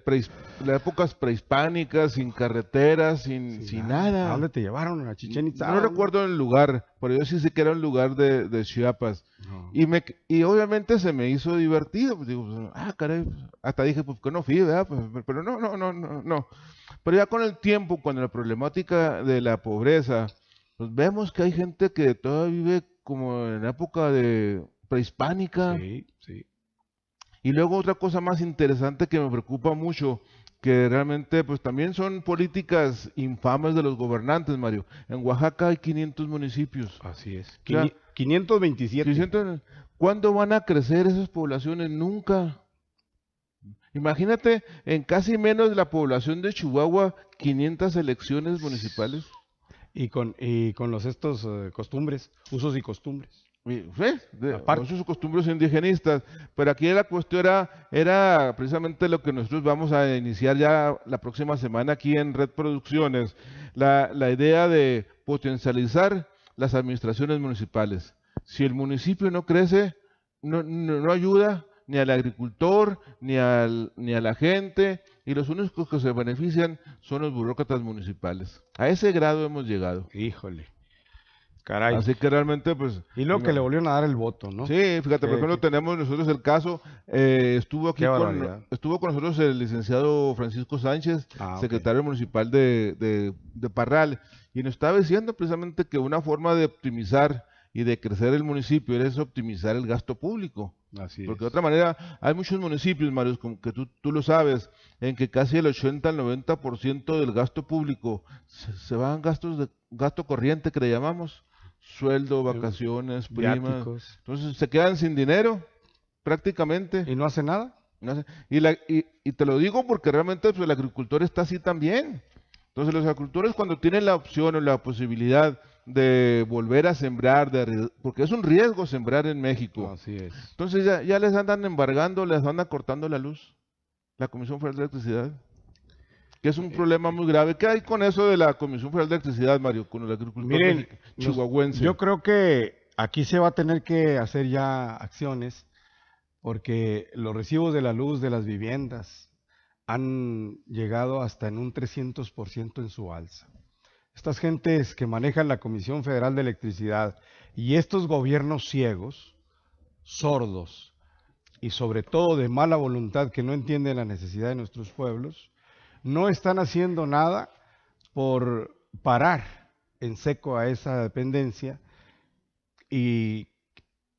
épocas prehispánicas, sin carreteras, sin, nada. ¿A dónde te llevaron? ¿A Chichen Itza? No, recuerdo el lugar, pero yo sí sé que era un lugar de, Chiapas. Y, me, y obviamente se me hizo divertido. Pues, digo, pues, ah, caray, pues, hasta dije, pues que no fui, ¿verdad? pero no, no, no, no, no. Pero ya con el tiempo, cuando la problemática de la pobreza, pues vemos que hay gente que todavía vive como en época de prehispánica. Y luego otra cosa más interesante que me preocupa mucho, que realmente pues también son políticas infames de los gobernantes, Mario. En Oaxaca hay 500 municipios. Así es. 527. ¿Cuándo van a crecer esas poblaciones? Nunca. Imagínate, en casi menos de la población de Chihuahua, 500 elecciones municipales. Y con, y con los estos eh, costumbres, usos y costumbres. ¿Ves? De, sus costumbres indigenistas. Pero aquí la cuestión era, era, precisamente lo que nosotros vamos a iniciar ya la próxima semana aquí en Red Producciones, la, la idea de potencializar las administraciones municipales. Si el municipio no crece, no, no, no ayuda ni al agricultor, ni, al, ni a la gente, y los únicos que se benefician son los burócratas municipales. A ese grado hemos llegado. Híjole. Caray. Así que realmente, pues. Y lo que le volvieron a dar el voto, ¿no? Sí, fíjate, por ejemplo, tenemos nosotros el caso. Eh, estuvo aquí con, estuvo con nosotros el licenciado Francisco Sánchez, ah, secretario municipal de, de, Parral, y nos estaba diciendo precisamente que una forma de optimizar y de crecer el municipio es optimizar el gasto público. Así Porque de otra manera, hay muchos municipios, Mario, que tú, tú lo sabes, en que casi el 80 al 90% del gasto público se, se va gastos de gasto corriente que le llamamos sueldo, eh, vacaciones, primas. Entonces se quedan sin dinero, prácticamente. ¿Y no hacen nada? y, la, y, te lo digo porque realmente pues, el agricultor está así también. Entonces los agricultores cuando tienen la opción o la posibilidad de volver a sembrar, de, porque es un riesgo sembrar en México. Así es. Entonces ya, ya les andan embargando, les andan cortando la luz, la Comisión Federal de Electricidad que es un problema muy grave. ¿Qué hay con eso de la Comisión Federal de Electricidad, Mario, con el agricultor Miren, chihuahuense? Yo creo que aquí se va a tener que hacer ya acciones porque los recibos de la luz de las viviendas han llegado hasta en un 300% en su alza. Estas gentes que manejan la Comisión Federal de Electricidad y estos gobiernos ciegos, sordos y sobre todo de mala voluntad que no entienden la necesidad de nuestros pueblos, no están haciendo nada por parar en seco a esa dependencia y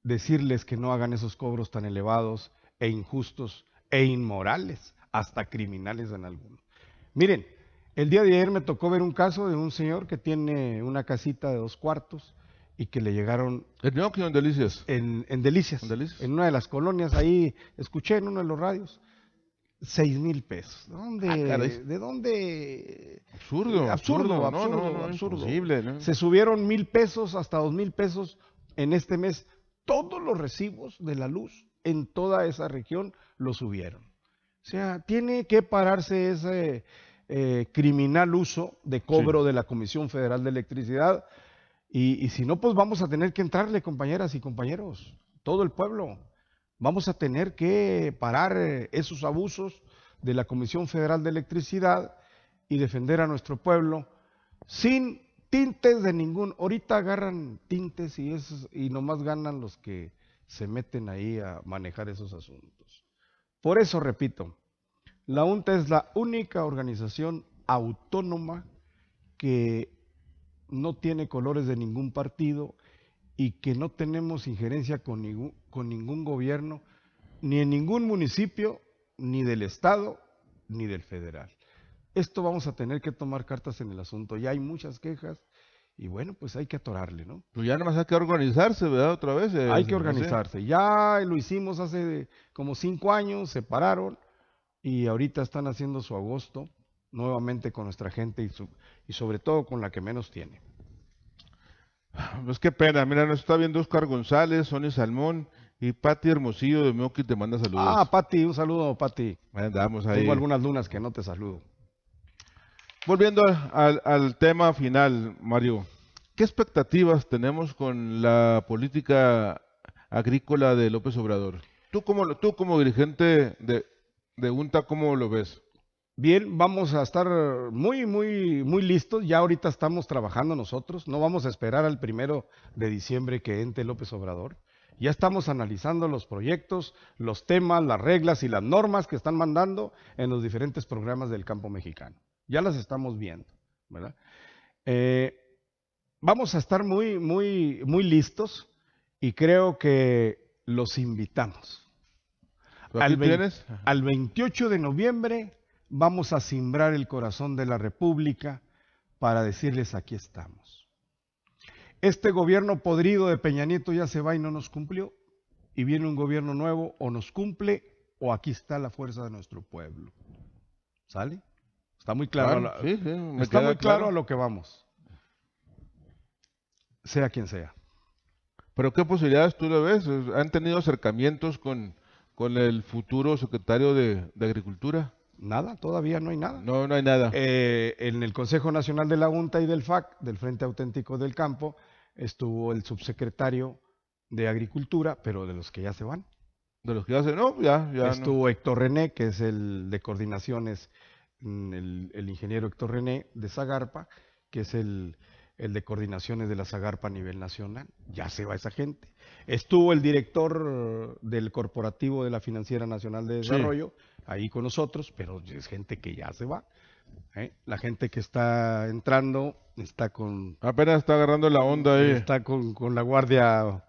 decirles que no hagan esos cobros tan elevados e injustos e inmorales, hasta criminales en algunos. Miren, el día de ayer me tocó ver un caso de un señor que tiene una casita de dos cuartos y que le llegaron... ¿En en Delicias, en Delicias. En una de las colonias, ahí escuché en uno de los radios seis mil pesos. Ah, ¿De dónde? Absurdo. Eh, absurdo, Se subieron mil pesos hasta dos mil pesos en este mes. Todos los recibos de la luz en toda esa región lo subieron. O sea, tiene que pararse ese eh, criminal uso de cobro de la Comisión Federal de Electricidad. Y, y si no, pues vamos a tener que entrarle, compañeras y compañeros, todo el pueblo. Vamos a tener que parar eh, esos abusos de la Comisión Federal de Electricidad y defender a nuestro pueblo sin tintes de ningún. Ahorita agarran tintes y, esos, y nomás ganan los que se meten ahí a manejar esos asuntos. Por eso, repito, la UNTA es la única organización autónoma que no tiene colores de ningún partido y que no tenemos injerencia con ningún, con ningún gobierno, ni en ningún municipio, ni del Estado, ni del federal. Esto vamos a tener que tomar cartas en el asunto. Ya hay muchas quejas y bueno, pues hay que atorarle, ¿no? Pues ya más hay que organizarse, ¿verdad? Otra vez. Eh, hay que organizarse. Ya lo hicimos hace como cinco años, se pararon y ahorita están haciendo su agosto nuevamente con nuestra gente y, y sobre todo con la que menos tiene. Pues qué pena, mira, nos está viendo Oscar González, Sony Salmón y Pati Hermosillo de Moki te manda saludos. Ah, Pati, un saludo, Pati. Tengo algunas lunas que no te saludo. Volviendo al, tema final, Mario, ¿qué expectativas tenemos con la política agrícola de López Obrador? Tú como, tú como dirigente de, de UNTA, ¿cómo lo ves? Bien, vamos a estar muy, muy, muy listos. Ya ahorita estamos trabajando nosotros. No vamos a esperar al primero de diciembre que entre López Obrador. Ya estamos analizando los proyectos, los temas, las reglas y las normas que están mandando en los diferentes programas del campo mexicano. Ya las estamos viendo, ¿verdad? Eh, vamos a estar muy, muy, muy listos y creo que los invitamos. Al, al 28 de noviembre vamos a simbrar el corazón de la República para decirles aquí estamos. Este gobierno podrido de Peña Nieto ya se va y no nos cumplió, y viene un gobierno nuevo o nos cumple o aquí está la fuerza de nuestro pueblo. ¿Sale? Está muy claro, está muy claro, a lo que vamos. Sea quien sea. Pero ¿qué posibilidades tú le ves? ¿Han tenido acercamientos con, el futuro secretario de Agricultura? Nada, todavía no hay nada. No, no hay nada. Eh, en el Consejo Nacional de la UNTA y del FAC, del Frente Auténtico del Campo, estuvo el subsecretario de Agricultura, pero de los que ya se van. De los que ya se no, ya, ya Estuvo Héctor René, que es el de coordinaciones, mm, el, el ingeniero Héctor René de Zagarpa, que es el, el de coordinaciones de la Zagarpa a nivel nacional. Ya se va esa gente. Estuvo el director del corporativo de la Financiera Nacional de Desarrollo ahí con nosotros, pero es gente que ya se va. ¿eh? La gente que está entrando está con... Apenas está agarrando la onda ahí. Está con, la guardia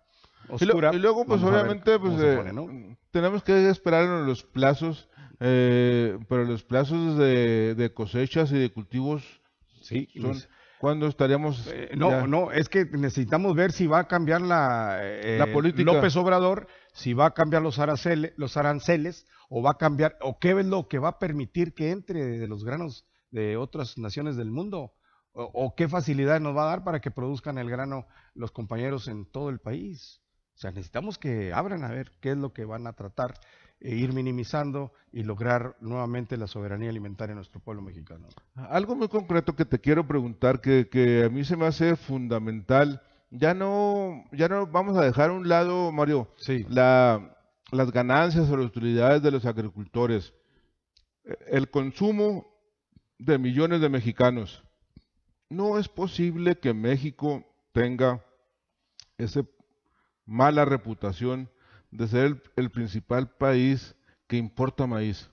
oscura. Y, luego, pues obviamente, pues, eh, tenemos que esperar en los plazos, eh, pero los plazos de, cosechas y de cultivos... Sí, pues, ¿Cuándo estaríamos? Eh, no, no, es que necesitamos ver si va a cambiar la, eh, la, política. López Obrador, si va a cambiar los aranceles, los aranceles, o va a cambiar, o qué es lo que va a permitir que entre de los granos de otras naciones del mundo, o, qué facilidades nos va a dar para que produzcan el grano los compañeros en todo el país. O sea, necesitamos que abran a ver qué es lo que van a tratar e ir minimizando y lograr nuevamente la soberanía alimentaria en nuestro pueblo mexicano. Algo muy concreto que te quiero preguntar, que, a mí se me hace fundamental, ya no, ya no vamos a dejar a un lado, Mario, las ganancias o las utilidades de los agricultores, el consumo de millones de mexicanos. No es posible que México tenga esa mala reputación de ser el, principal país que importa maíz.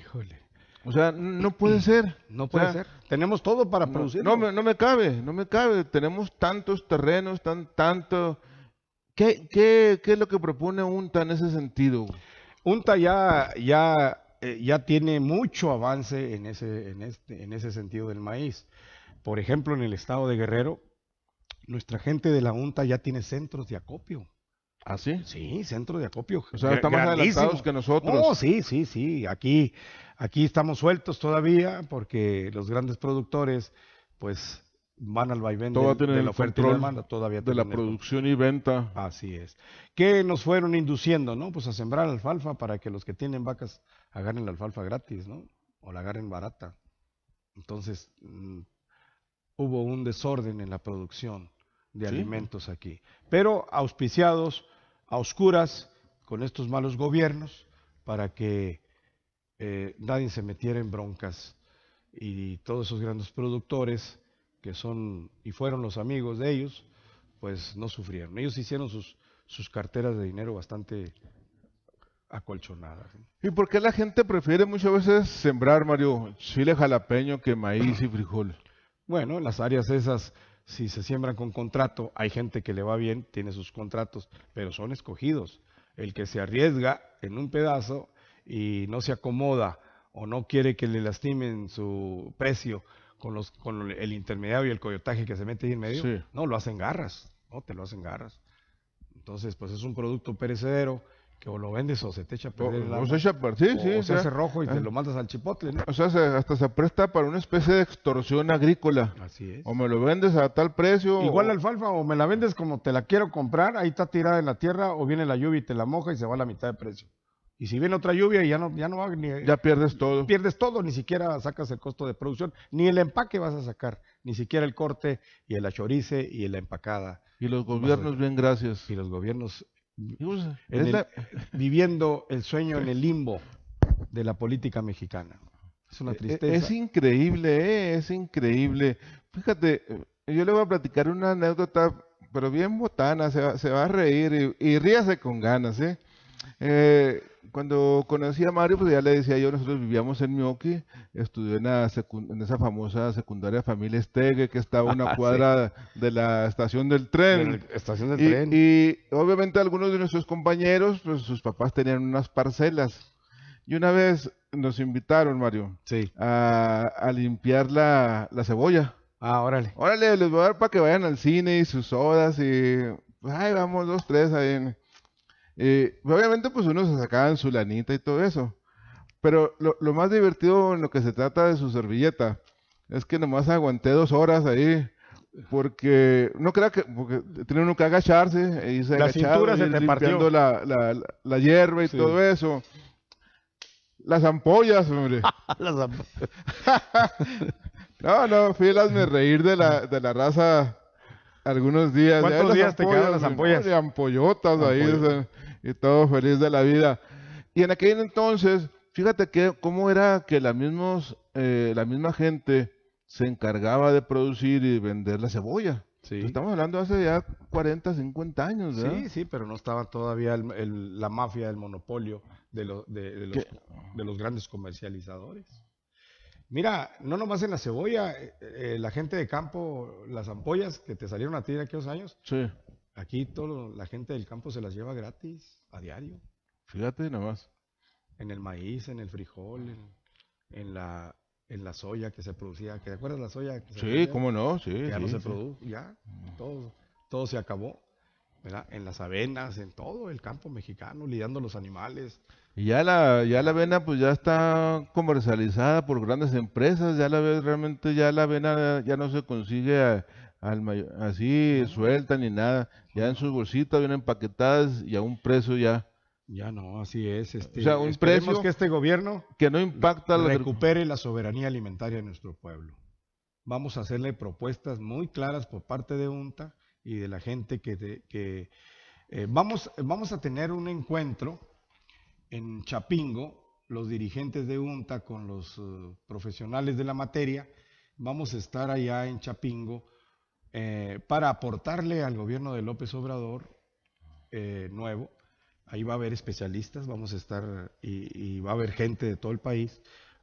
Híjole. O sea, no puede ser. No puede ser. Tenemos todo para producir. No, me cabe, no me cabe. Tenemos tantos terrenos, tan, tanto. ¿Qué, qué, es lo que propone UNTA en ese sentido? UNTA ya, ya, eh, ya tiene mucho avance en ese, en, este, en ese sentido del maíz. Por ejemplo, en el estado de Guerrero, nuestra gente de la UNTA ya tiene centros de acopio. ¿Ah, sí? Sí, centro de acopio. O sea, estamos más adelantados que nosotros. Oh, sí, sí, sí. Aquí, aquí estamos sueltos todavía porque los grandes productores, pues, van al vaivén de, la oferta y demanda, todavía de la producción y venta. Así es. Que nos fueron induciendo, ¿no? Pues a sembrar alfalfa para que los que tienen vacas agarren la alfalfa gratis, ¿no? O la agarren barata. Entonces, mm, hubo un desorden en la producción de alimentos aquí, pero auspiciados a oscuras con estos malos gobiernos para que eh, nadie se metiera en broncas y todos esos grandes productores que son y fueron los amigos de ellos, pues no sufrieron. Ellos hicieron sus, sus carteras de dinero bastante acolchonadas. ¿Y por qué la gente prefiere muchas veces sembrar, Mario, chile jalapeño que maíz y frijol? Bueno, las áreas esas si se siembran con contrato, hay gente que le va bien, tiene sus contratos, pero son escogidos. El que se arriesga en un pedazo y no se acomoda o no quiere que le lastimen su precio con, los, con el intermediario y el coyotaje que se mete ahí en medio, no, lo hacen garras, no, te lo hacen garras. Entonces, pues es un producto perecedero que o lo vendes o se te echa a perder el o se echa sí, sí. O se hace rojo y te eh, lo mandas al chipotle, ¿no? O sea, hasta se presta para una especie de extorsión agrícola. Así es. O me lo vendes a tal precio. Igual la alfalfa, o me la vendes como te la quiero comprar, ahí está tirada en la tierra, o viene la lluvia y te la moja y se va a la mitad de precio. Y si viene otra lluvia y ya no, ya no va ni, Ya pierdes todo. Pierdes todo, ni siquiera sacas el costo de producción, ni el empaque vas a sacar, ni siquiera el corte y el achorice y la empacada. Y los gobiernos, bien gracias. Y los gobiernos pues, viviendo el sueño en el pues. limbo de la política mexicana. Es una e-, e-, tristeza. Es, increíble, eh, es increíble. Fíjate, eh, yo le voy a platicar una anécdota, pero bien botana, se va, se va a reír y, ríase con ganas. ¿eh? eh cuando conocí a Mario, pues ya le decía yo, nosotros vivíamos en Mioki. estudió en, en esa famosa secundaria familia Estegue, que estaba a una ah, cuadra de la estación del tren. estación del y, tren. Y obviamente algunos de nuestros compañeros, pues sus papás tenían unas parcelas. Y una vez nos invitaron, Mario, a, limpiar la, cebolla. Ah, órale. Órale, les voy a dar para que vayan al cine y sus odas y... Pues, ay, vamos, dos, tres, ahí... En, pues, obviamente, pues uno se en su lanita y todo eso. Pero lo, más divertido en lo que se trata de su servilleta es que nomás aguanté dos horas ahí. Porque no crea que porque tiene uno que agacharse y se la cintura se La, hierba y todo eso. Las ampollas, hombre. las ampollas. no, no, fui me reír de la, de la raza algunos días. ¿Cuántos días te quedaron las ampollas? De ampollotas, ahí y todo feliz de la vida. Y en aquel entonces, fíjate que, cómo era que la, mismos, eh, la misma gente se encargaba de producir y vender la cebolla. Estamos hablando hace ya 40, 50 años, Sí, sí, pero no estaba todavía la mafia del monopolio de, los, de, los, grandes comercializadores. Mira, no nomás en la cebolla, eh, eh, la gente de campo, las ampollas que te salieron a ti en aquellos años, sí. Aquí todo la gente del campo se las lleva gratis, a diario. Fíjate nada más. En el maíz, en el frijol, en, la, en la soya que se producía. ¿Te acuerdas la soya? sí, cómo no, sí. Ya no se produjo, ya. Mm. Todo, todo se acabó. En las avenas, en todo el campo mexicano, lidiando los animales. Y ya la, ya la avena pues ya está comercializada por grandes empresas, ya la ves realmente, ya la avena ya no se consigue al así suelta ni nada, ya en sus bolsitas vienen empaquetadas y a un precio ya. Ya no, así es. Este, o sea, un precio que este gobierno que no impacta la recupere la soberanía alimentaria de nuestro pueblo. Vamos a hacerle propuestas muy claras por parte de UNTA y de la gente que, que eh, vamos, vamos a tener un encuentro en Chapingo, los dirigentes de UNTA con los eh, profesionales de la materia. Vamos a estar allá en Chapingo eh, para aportarle al gobierno de López Obrador eh, nuevo. Ahí va a haber especialistas, vamos a estar y, va a haber gente de todo el país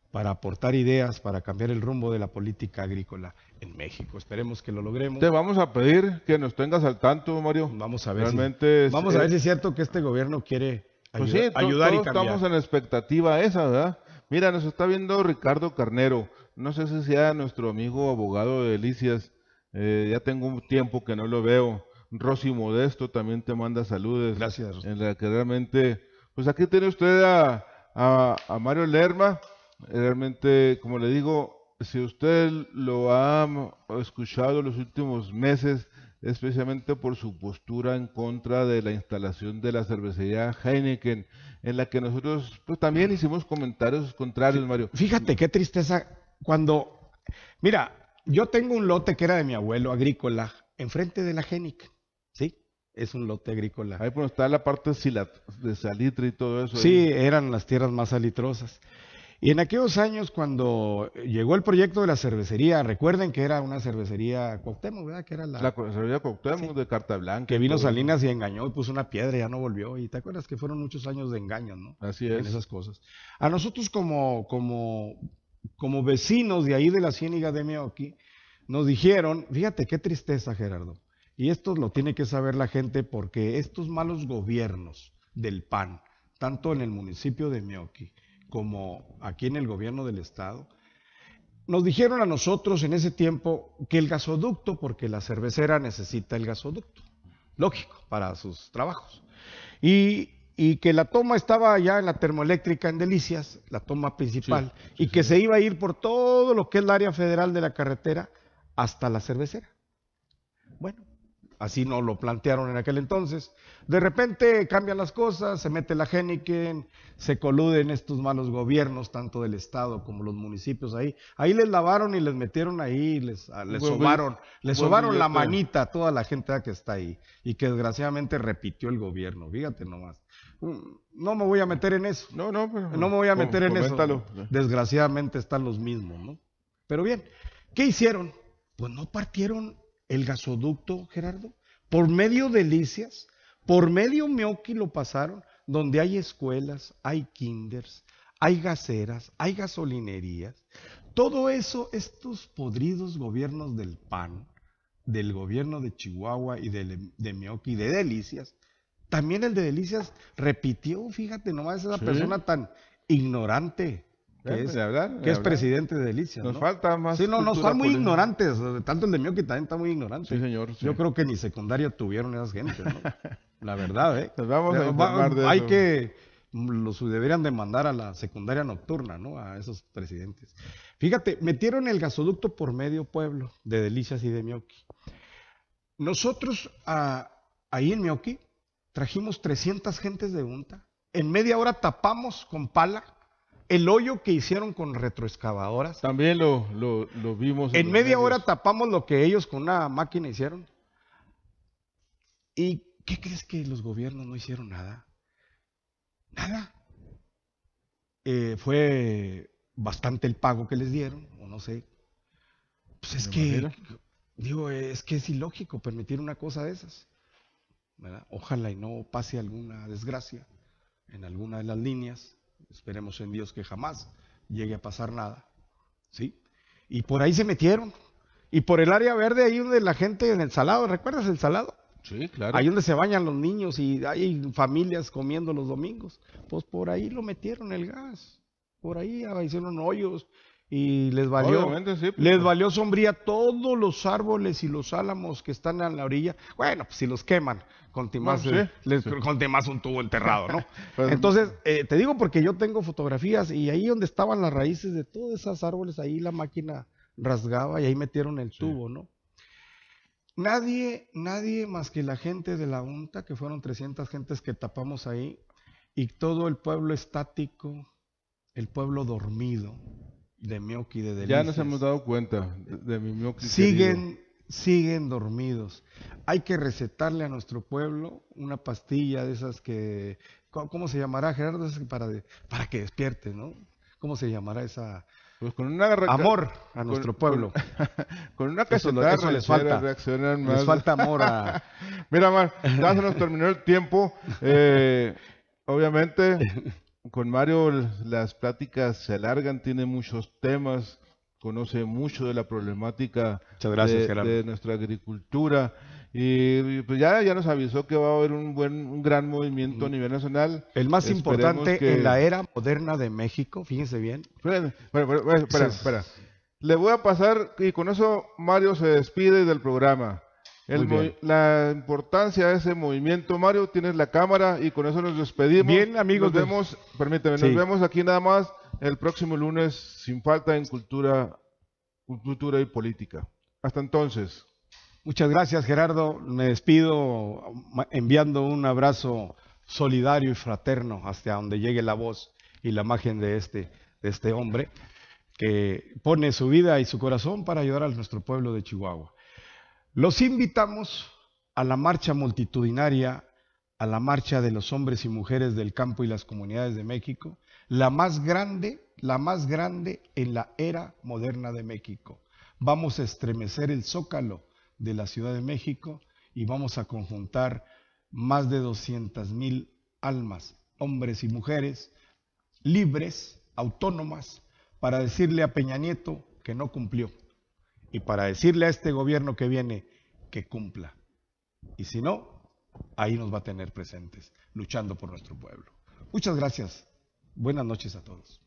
para aportar ideas, para cambiar el rumbo de la política agrícola en México. Esperemos que lo logremos. Te vamos a pedir que nos tengas al tanto, Mario. Vamos a ver. Realmente si, vamos es, a ver si es cierto que este gobierno quiere pues ayudar, y cambiar. Estamos en expectativa esa, ¿verdad? Mira, nos está viendo Ricardo Carnero. No sé si sea nuestro amigo abogado de Delicias. Eh, ya tengo un tiempo que no lo veo. Rosy Modesto también te manda saludos. Gracias. En la que realmente, pues aquí tiene usted a, a, Mario Lerma. Eh, realmente, como le digo, si usted lo ha escuchado los últimos meses, especialmente por su postura en contra de la instalación de la cervecería Heineken, en la que nosotros pues, también hicimos comentarios contrarios, Mario. Fíjate qué tristeza cuando, mira, yo tengo un lote que era de mi abuelo agrícola, enfrente de la Génica, ¿sí? Es un lote agrícola. Ahí por está la parte de salitre y todo eso. Sí, eran las tierras más salitrosas. Y en aquellos años, cuando llegó el proyecto de la cervecería, recuerden que era una cervecería Cuauhtémoc, ¿verdad? Que era la, cervecería Cuauhtémoc de Carta Blanca. Que vino Salinas y engañó y puso una piedra y ya no volvió. Y te acuerdas que fueron muchos años de engaño, ¿no? Así es. En esas cosas. A nosotros como, como como vecinos de ahí de la ciéniga de Meoki, nos dijeron, fíjate qué tristeza Gerardo, y esto lo tiene que saber la gente porque estos malos gobiernos del PAN, tanto en el municipio de Meoki como aquí en el gobierno del estado, nos dijeron a nosotros en ese tiempo que el gasoducto, porque la cervecera necesita el gasoducto, lógico, para sus trabajos. Y y que la toma estaba ya en la termoeléctrica en Delicias, la toma principal, y que se iba a ir por todo lo que es el área federal de la carretera hasta la cervecera. Bueno, así no lo plantearon en aquel entonces. De repente cambian las cosas, se mete la geniquen, se coluden estos malos gobiernos, tanto del Estado como los municipios ahí. Ahí les lavaron y les metieron ahí, les, ah, les les sobaron la manita a toda la gente que está ahí y que desgraciadamente repitió el gobierno, fíjate nomás. No me voy a meter en eso. No, no, pues, no me voy a pues, meter en eso. Desgraciadamente están los mismos, ¿no? Pero bien, ¿qué hicieron? Pues no partieron el gasoducto, Gerardo. Por medio de por medio Mioqui lo pasaron, donde hay escuelas, hay kinders, hay gaseras, hay gasolinerías. Todo eso, estos podridos gobiernos del PAN, del gobierno de Chihuahua y de, de de Delicias, también el de Delicias repitió, fíjate nomás, esa persona tan ignorante que es, es presidente de Delicias. Nos falta más. Sí, no, no, son muy ignorantes. Tanto el de Mioqui también está muy ignorante. Sí, señor. Yo creo que ni secundaria tuvieron esas gentes, La verdad, ¿eh? vamos a eh, de Hay que. Los deberían demandar a la secundaria nocturna, ¿no? A esos presidentes. Fíjate, metieron el gasoducto por medio pueblo de Delicias y de Mioqui. Nosotros, ah, ahí en Mioki... Trajimos 300 gentes de unta. En media hora tapamos con pala el hoyo que hicieron con retroexcavadoras. También lo, lo, vimos. En, media hora tapamos lo que ellos con una máquina hicieron. ¿Y qué crees que los gobiernos no hicieron nada? Nada. Eh, fue bastante el pago que les dieron, o no sé. Pues es que, digo, es que es ilógico permitir una cosa de esas. Ojalá y no pase alguna desgracia en alguna de las líneas. Esperemos en Dios que jamás llegue a pasar nada. ¿Sí? Y por ahí se metieron. Y por el área verde, ahí donde la gente en el salado, ¿recuerdas el salado? Sí, claro. Ahí donde se bañan los niños y hay familias comiendo los domingos. Pues por ahí lo metieron el gas. Por ahí hicieron hoyos, y les valió, pues, les pues. valió sombría todos los árboles y los álamos que están en la orilla. Bueno, pues si los queman, con eh, más un tubo enterrado, ¿no? Pues, Entonces, eh, te digo porque yo tengo fotografías y ahí donde estaban las raíces de todos esos árboles, ahí la máquina rasgaba y ahí metieron el tubo, ¿no? Nadie, nadie más que la gente de la UNTA, que fueron 300 gentes que tapamos ahí, y todo el pueblo estático, el pueblo dormido, de de Ya nos hemos dado cuenta de, mi Siguen, siguen dormidos. Hay que recetarle a nuestro pueblo una pastilla de esas que. ¿Cómo se llamará, Gerardo? Para, para que despierte, ¿no? ¿Cómo se llamará esa.? Pues con una amor a nuestro pueblo. Con, una que eso, les falta. Les falta amor a... Mira, Mar, ya se nos terminó el tiempo. Eh, obviamente, con Mario las pláticas se alargan, tiene muchos temas, conoce mucho de la problemática de, nuestra agricultura. Y pues ya, ya nos avisó que va a haber un buen, un gran movimiento a mm. nivel nacional. El más importante en la era moderna de México, fíjense bien. espera, espera. Le voy a pasar, y con eso Mario se despide del programa la importancia de ese movimiento, Mario, tienes la cámara y con eso nos despedimos. Bien, amigos. Nos pues. vemos, permíteme, nos vemos aquí nada más el próximo lunes sin falta en cultura, cultura y política. Hasta entonces. Muchas gracias, Gerardo. Me despido enviando un abrazo solidario y fraterno hasta donde llegue la voz y la imagen de este, de este hombre que pone su vida y su corazón para ayudar a nuestro pueblo de Chihuahua. Los invitamos a la marcha multitudinaria, a la marcha de los hombres y mujeres del campo y las comunidades de México, la más grande, la más grande en la era moderna de México. Vamos a estremecer el zócalo de la Ciudad de México y vamos a conjuntar más de 200 mil almas, hombres y mujeres, libres, autónomas, para decirle a Peña Nieto que no cumplió y para decirle a este gobierno que viene que cumpla. Y si no, ahí nos va a tener presentes, luchando por nuestro pueblo. Muchas gracias. Buenas noches a todos.